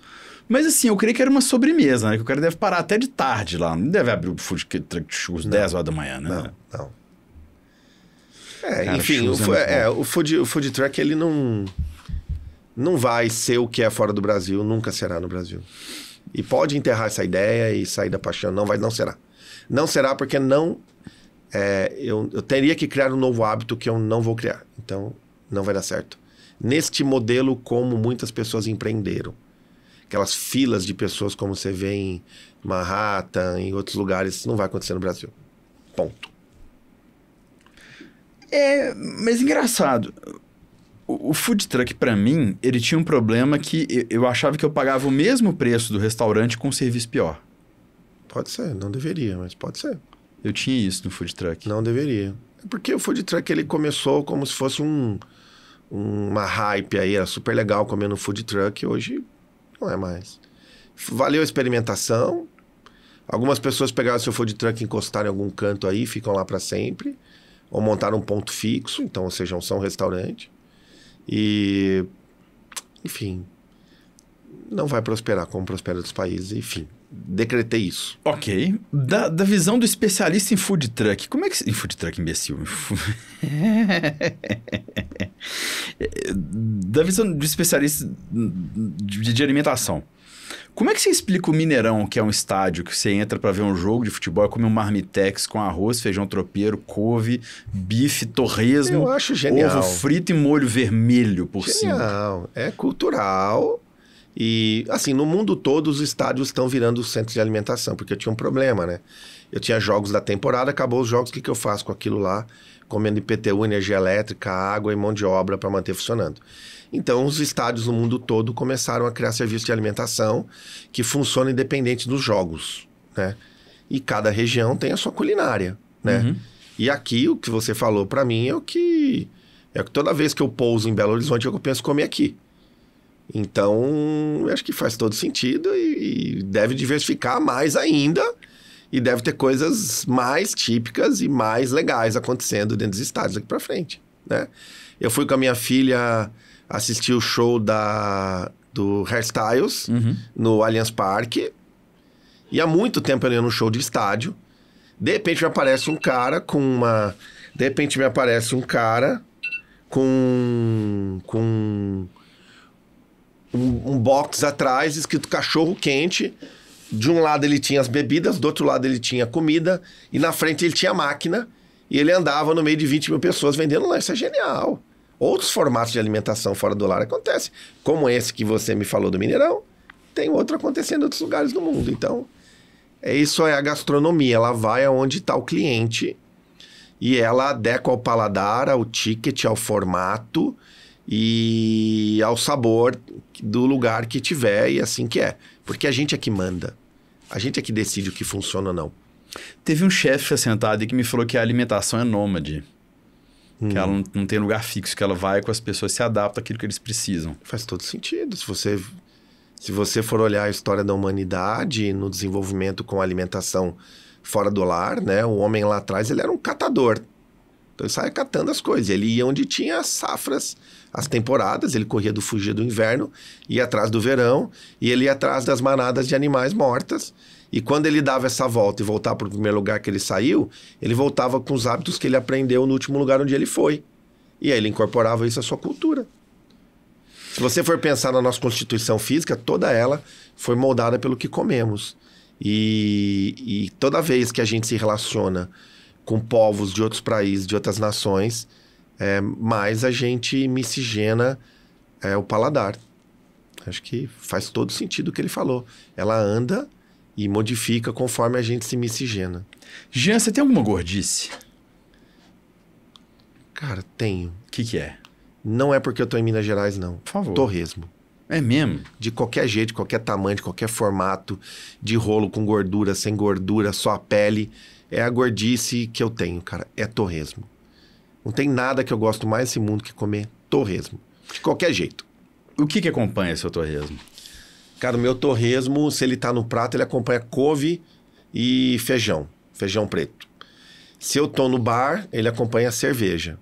Mas assim, eu creio que era uma sobremesa, né? Que o cara deve parar até de tarde lá. Não deve abrir o food truck de churros não, 10 horas da manhã, né? Não, não. É, cara, enfim, o, é, é o, food, o food truck, ele não, não vai ser o que é fora do Brasil, nunca será no Brasil. E pode enterrar essa ideia e sair da paixão, não vai, não será. Não será porque não. É, eu, eu teria que criar um novo hábito que eu não vou criar. Então, não vai dar certo. Neste modelo, como muitas pessoas empreenderam. Aquelas filas de pessoas, como você vê em Manhattan, em outros lugares, não vai acontecer no Brasil. Ponto. É, mas engraçado. O, food truck, para mim, ele tinha um problema que eu, eu achava que eu pagava o mesmo preço do restaurante com um serviço pior. Pode ser, não deveria, mas pode ser. Eu tinha isso no food truck. Não deveria. É porque o food truck ele começou como se fosse um, uma hype aí, era super legal comer no food truck, e hoje não é mais. Valeu a experimentação. Algumas pessoas pegaram seu food truck, e encostaram em algum canto aí, ficam lá para sempre. Ou montaram um ponto fixo, então, ou seja, são um restaurante. E. Enfim. Não vai prosperar como prospera outros países, enfim decretei isso. Ok. Da, da, visão do especialista em food truck, como é que. Em food truck, imbecil. da visão do especialista de, de, alimentação. Como é que você explica o Mineirão, que é um estádio que você entra para ver um jogo de futebol e come um marmitex com arroz, feijão tropeiro, couve, bife, torresmo, Eu acho genial. ovo frito e molho vermelho por genial. cima? Não, é cultural e, assim, no mundo todo, os estádios estão virando centros de alimentação, porque eu tinha um problema, né? Eu tinha jogos da temporada, acabou os jogos, o que, que eu faço com aquilo lá? Comendo IPTU, energia elétrica, água e mão de obra para manter funcionando. Então, os estádios no mundo todo começaram a criar serviço de alimentação que funciona independente dos jogos, né? E cada região tem a sua culinária, né? Uhum. E aqui, o que você falou para mim é o que... É que toda vez que eu pouso em Belo Horizonte, é eu penso comer aqui. Então, acho que faz todo sentido e, e deve diversificar mais ainda e deve ter coisas mais típicas e mais legais acontecendo dentro dos estádios daqui para frente, né? Eu fui com a minha filha assistir o show da do Hairstyles uhum. no Allianz Parque. E há muito tempo eu ia num show de estádio. De repente me aparece um cara com uma de repente me aparece um cara com com um, um box atrás escrito cachorro quente. De um lado ele tinha as bebidas, do outro lado ele tinha comida, e na frente ele tinha a máquina, e ele andava no meio de 20 mil pessoas vendendo lanche. Isso é genial. Outros formatos de alimentação fora do lar acontecem, como esse que você me falou do Mineirão, tem outro acontecendo em outros lugares do mundo. Então, é isso é a gastronomia, ela vai aonde está o cliente e ela adequa ao paladar, ao ticket, ao formato e ao sabor do lugar que tiver e assim que é. Porque a gente é que manda. A gente é que decide o que funciona ou não. Teve um chefe assentado que me falou que a alimentação é nômade. Hum. Que ela não, não, tem lugar fixo, que ela vai com as pessoas, se adapta àquilo que eles precisam. Faz todo sentido. Se você, se você for olhar a história da humanidade no desenvolvimento com alimentação fora do lar, né? O homem lá atrás, ele era um catador. Então ele saia catando as coisas. Ele ia onde tinha safras as temporadas, ele corria do fugir do inverno, ia atrás do verão e ele ia atrás das manadas de animais mortas. E quando ele dava essa volta e voltava para o primeiro lugar que ele saiu, ele voltava com os hábitos que ele aprendeu no último lugar onde ele foi. E aí ele incorporava isso à sua cultura. Se você for pensar na nossa constituição física, toda ela foi moldada pelo que comemos. E, e toda vez que a gente se relaciona com povos de outros países, de outras nações, é, mais a gente miscigena é, o paladar. Acho que faz todo sentido o que ele falou. Ela anda e modifica conforme a gente se miscigena. Jean, você tem alguma gordice? Cara, tenho. O que, que é? Não é porque eu tô em Minas Gerais, não. Por favor. Torresmo. É mesmo? De qualquer jeito, de qualquer tamanho, de qualquer formato, de rolo com gordura, sem gordura, só a pele. É a gordice que eu tenho, cara. É torresmo. Não tem nada que eu gosto mais nesse mundo que comer torresmo. De qualquer jeito. O que, que acompanha seu torresmo? Cara, o meu torresmo, se ele tá no prato, ele acompanha couve e feijão. Feijão preto. Se eu tô no bar, ele acompanha cerveja.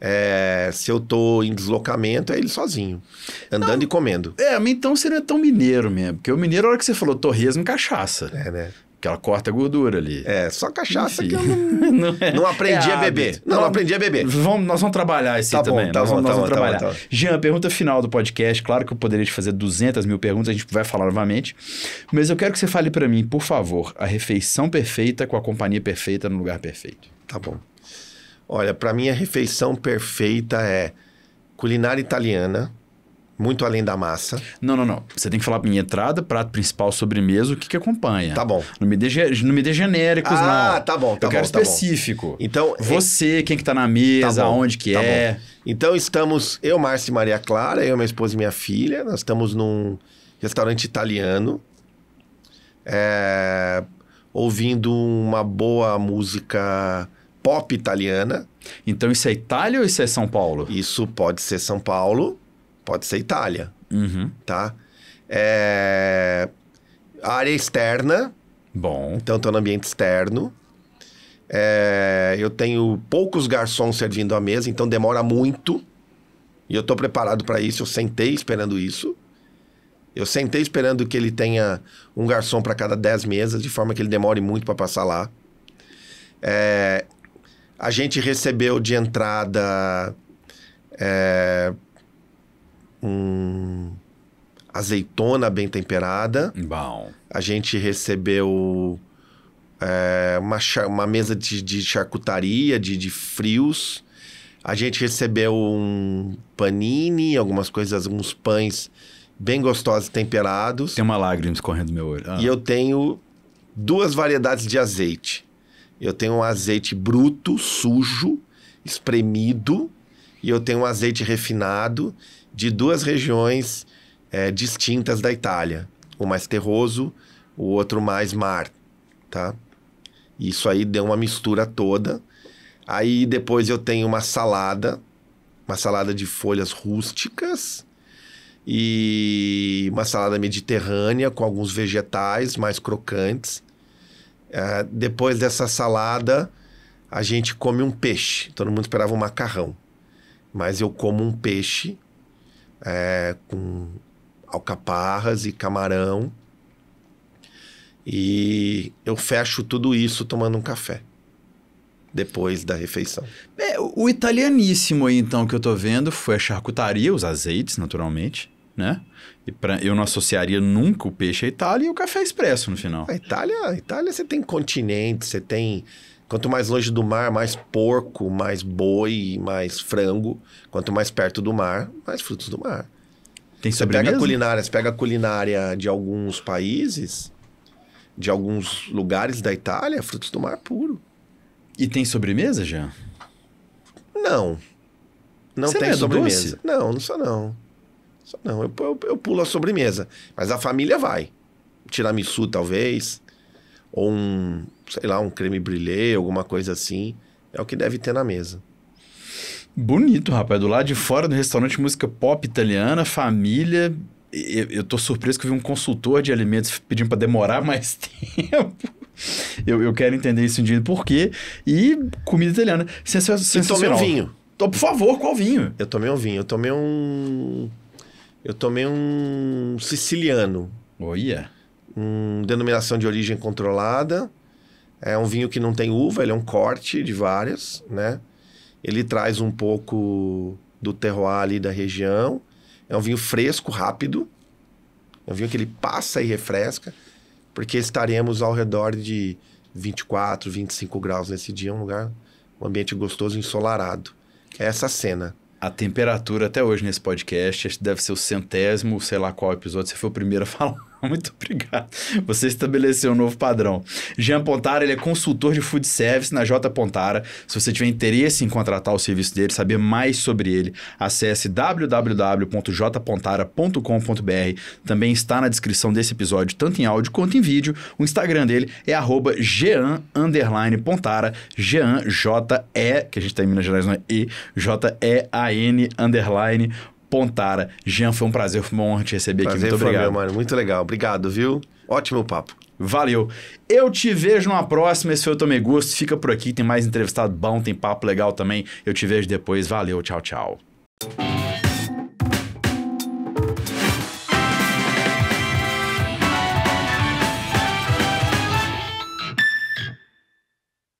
É, se eu tô em deslocamento, é ele sozinho, andando não, e comendo. É, então você não é tão mineiro mesmo, porque o mineiro, a hora que você falou torresmo, cachaça. É, né? ela corta a gordura ali. É, só cachaça Enfim. que eu não, não, é. não aprendi é a beber. Não, não, aprendi a beber. Vamos, nós vamos trabalhar esse tá bom, também. Tá nós bom, vamos, tá nós bom, vamos tá trabalhar. Tá bom, Jean, pergunta final do podcast. Claro que eu poderia te fazer 200 mil perguntas, a gente vai falar novamente. Mas eu quero que você fale para mim, por favor, a refeição perfeita com a companhia perfeita no lugar perfeito. Tá bom. Olha, para mim a refeição perfeita é culinária italiana muito além da massa. Não, não, não. Você tem que falar minha entrada, prato principal, sobremesa, o que, que acompanha. Tá bom. Não me dê, não me dê genéricos, ah, não. Ah, tá bom, tá Eu bom. quero tá específico. Bom. Então... Você, quem que tá na mesa, tá onde que tá é. Bom. Então estamos, eu, Márcia e Maria Clara, eu, minha esposa e minha filha, nós estamos num restaurante italiano, é, ouvindo uma boa música pop italiana. Então isso é Itália ou isso é São Paulo? Isso pode ser São Paulo, pode ser Itália, uhum. tá? É... Área externa. Bom. Então, estou no ambiente externo. É... Eu tenho poucos garçons servindo à mesa, então demora muito. E eu estou preparado para isso, eu sentei esperando isso. Eu sentei esperando que ele tenha um garçom para cada 10 mesas, de forma que ele demore muito para passar lá. É, a gente recebeu de entrada é, um azeitona bem temperada. Bom. A gente recebeu é, uma, uma mesa de, de charcutaria, de, de frios. A gente recebeu um panini, algumas coisas, alguns pães bem gostosos temperados. Tem uma lágrima escorrendo no meu olho. Ah. E eu tenho duas variedades de azeite. Eu tenho um azeite bruto, sujo, espremido, e eu tenho um azeite refinado de duas regiões é, distintas da Itália. O mais terroso, o outro mais mar, tá? Isso aí deu uma mistura toda. Aí depois eu tenho uma salada, uma salada de folhas rústicas e uma salada mediterrânea com alguns vegetais mais crocantes. É, depois dessa salada, a gente come um peixe. Todo mundo esperava um macarrão, mas eu como um peixe é, com alcaparras e camarão. E eu fecho tudo isso tomando um café. Depois da refeição. É, o italianíssimo aí, então, que eu tô vendo foi a charcutaria, os azeites, naturalmente, né? E pra, eu não associaria nunca o peixe à Itália e o café expresso no final. A Itália, a Itália você tem continente, você tem Quanto mais longe do mar, mais porco, mais boi, mais frango. Quanto mais perto do mar, mais frutos do mar. Tem você sobremesa? pega a culinária, você pega a culinária de alguns países, de alguns lugares da Itália, é frutos do mar puro. E tem sobremesa já? Não. Não você tem é sobremesa. Doce? Não, não sou não. Só não, eu, eu, eu pulo a sobremesa. Mas a família vai. Tiramisu, talvez. Ou um, sei lá, um creme brilhê, alguma coisa assim. É o que deve ter na mesa. Bonito, rapaz. Do lado de fora do restaurante, música pop italiana, família. Eu, tô surpreso que eu vi um consultor de alimentos pedindo para demorar mais tempo. Eu, eu quero entender isso um dia por quê. E comida italiana. Você tomei um vinho. Tô, por favor, qual vinho? Eu tomei um vinho. Eu tomei um. Eu tomei um siciliano. Olha. Yeah. Um denominação de origem controlada. É um vinho que não tem uva, ele é um corte de várias, né? Ele traz um pouco do terroir ali da região. É um vinho fresco, rápido. É um vinho que ele passa e refresca, porque estaremos ao redor de 24, 25 graus nesse dia, um lugar, um ambiente gostoso, ensolarado. É essa cena. A temperatura até hoje nesse podcast, deve ser o centésimo, sei lá qual episódio, você foi o primeiro a falar. Muito obrigado. Você estabeleceu um novo padrão. Jean Pontara, ele é consultor de food service na J Pontara. Se você tiver interesse em contratar o serviço dele, saber mais sobre ele, acesse www.jpontara.com.br. Também está na descrição desse episódio, tanto em áudio quanto em vídeo. O Instagram dele é Jean Pontara, Jean J-E, que a gente está em Minas Gerais, não é E, J-E-A-N underline Pontara. Jean, foi um prazer, foi uma honra te receber prazer aqui. Muito obrigado. Meu, mano. Muito legal. Obrigado, viu? Ótimo papo. Valeu. Eu te vejo numa próxima. Esse foi o Tomei Gosto. Fica por aqui. Tem mais entrevistado bom, tem papo legal também. Eu te vejo depois. Valeu. Tchau, tchau.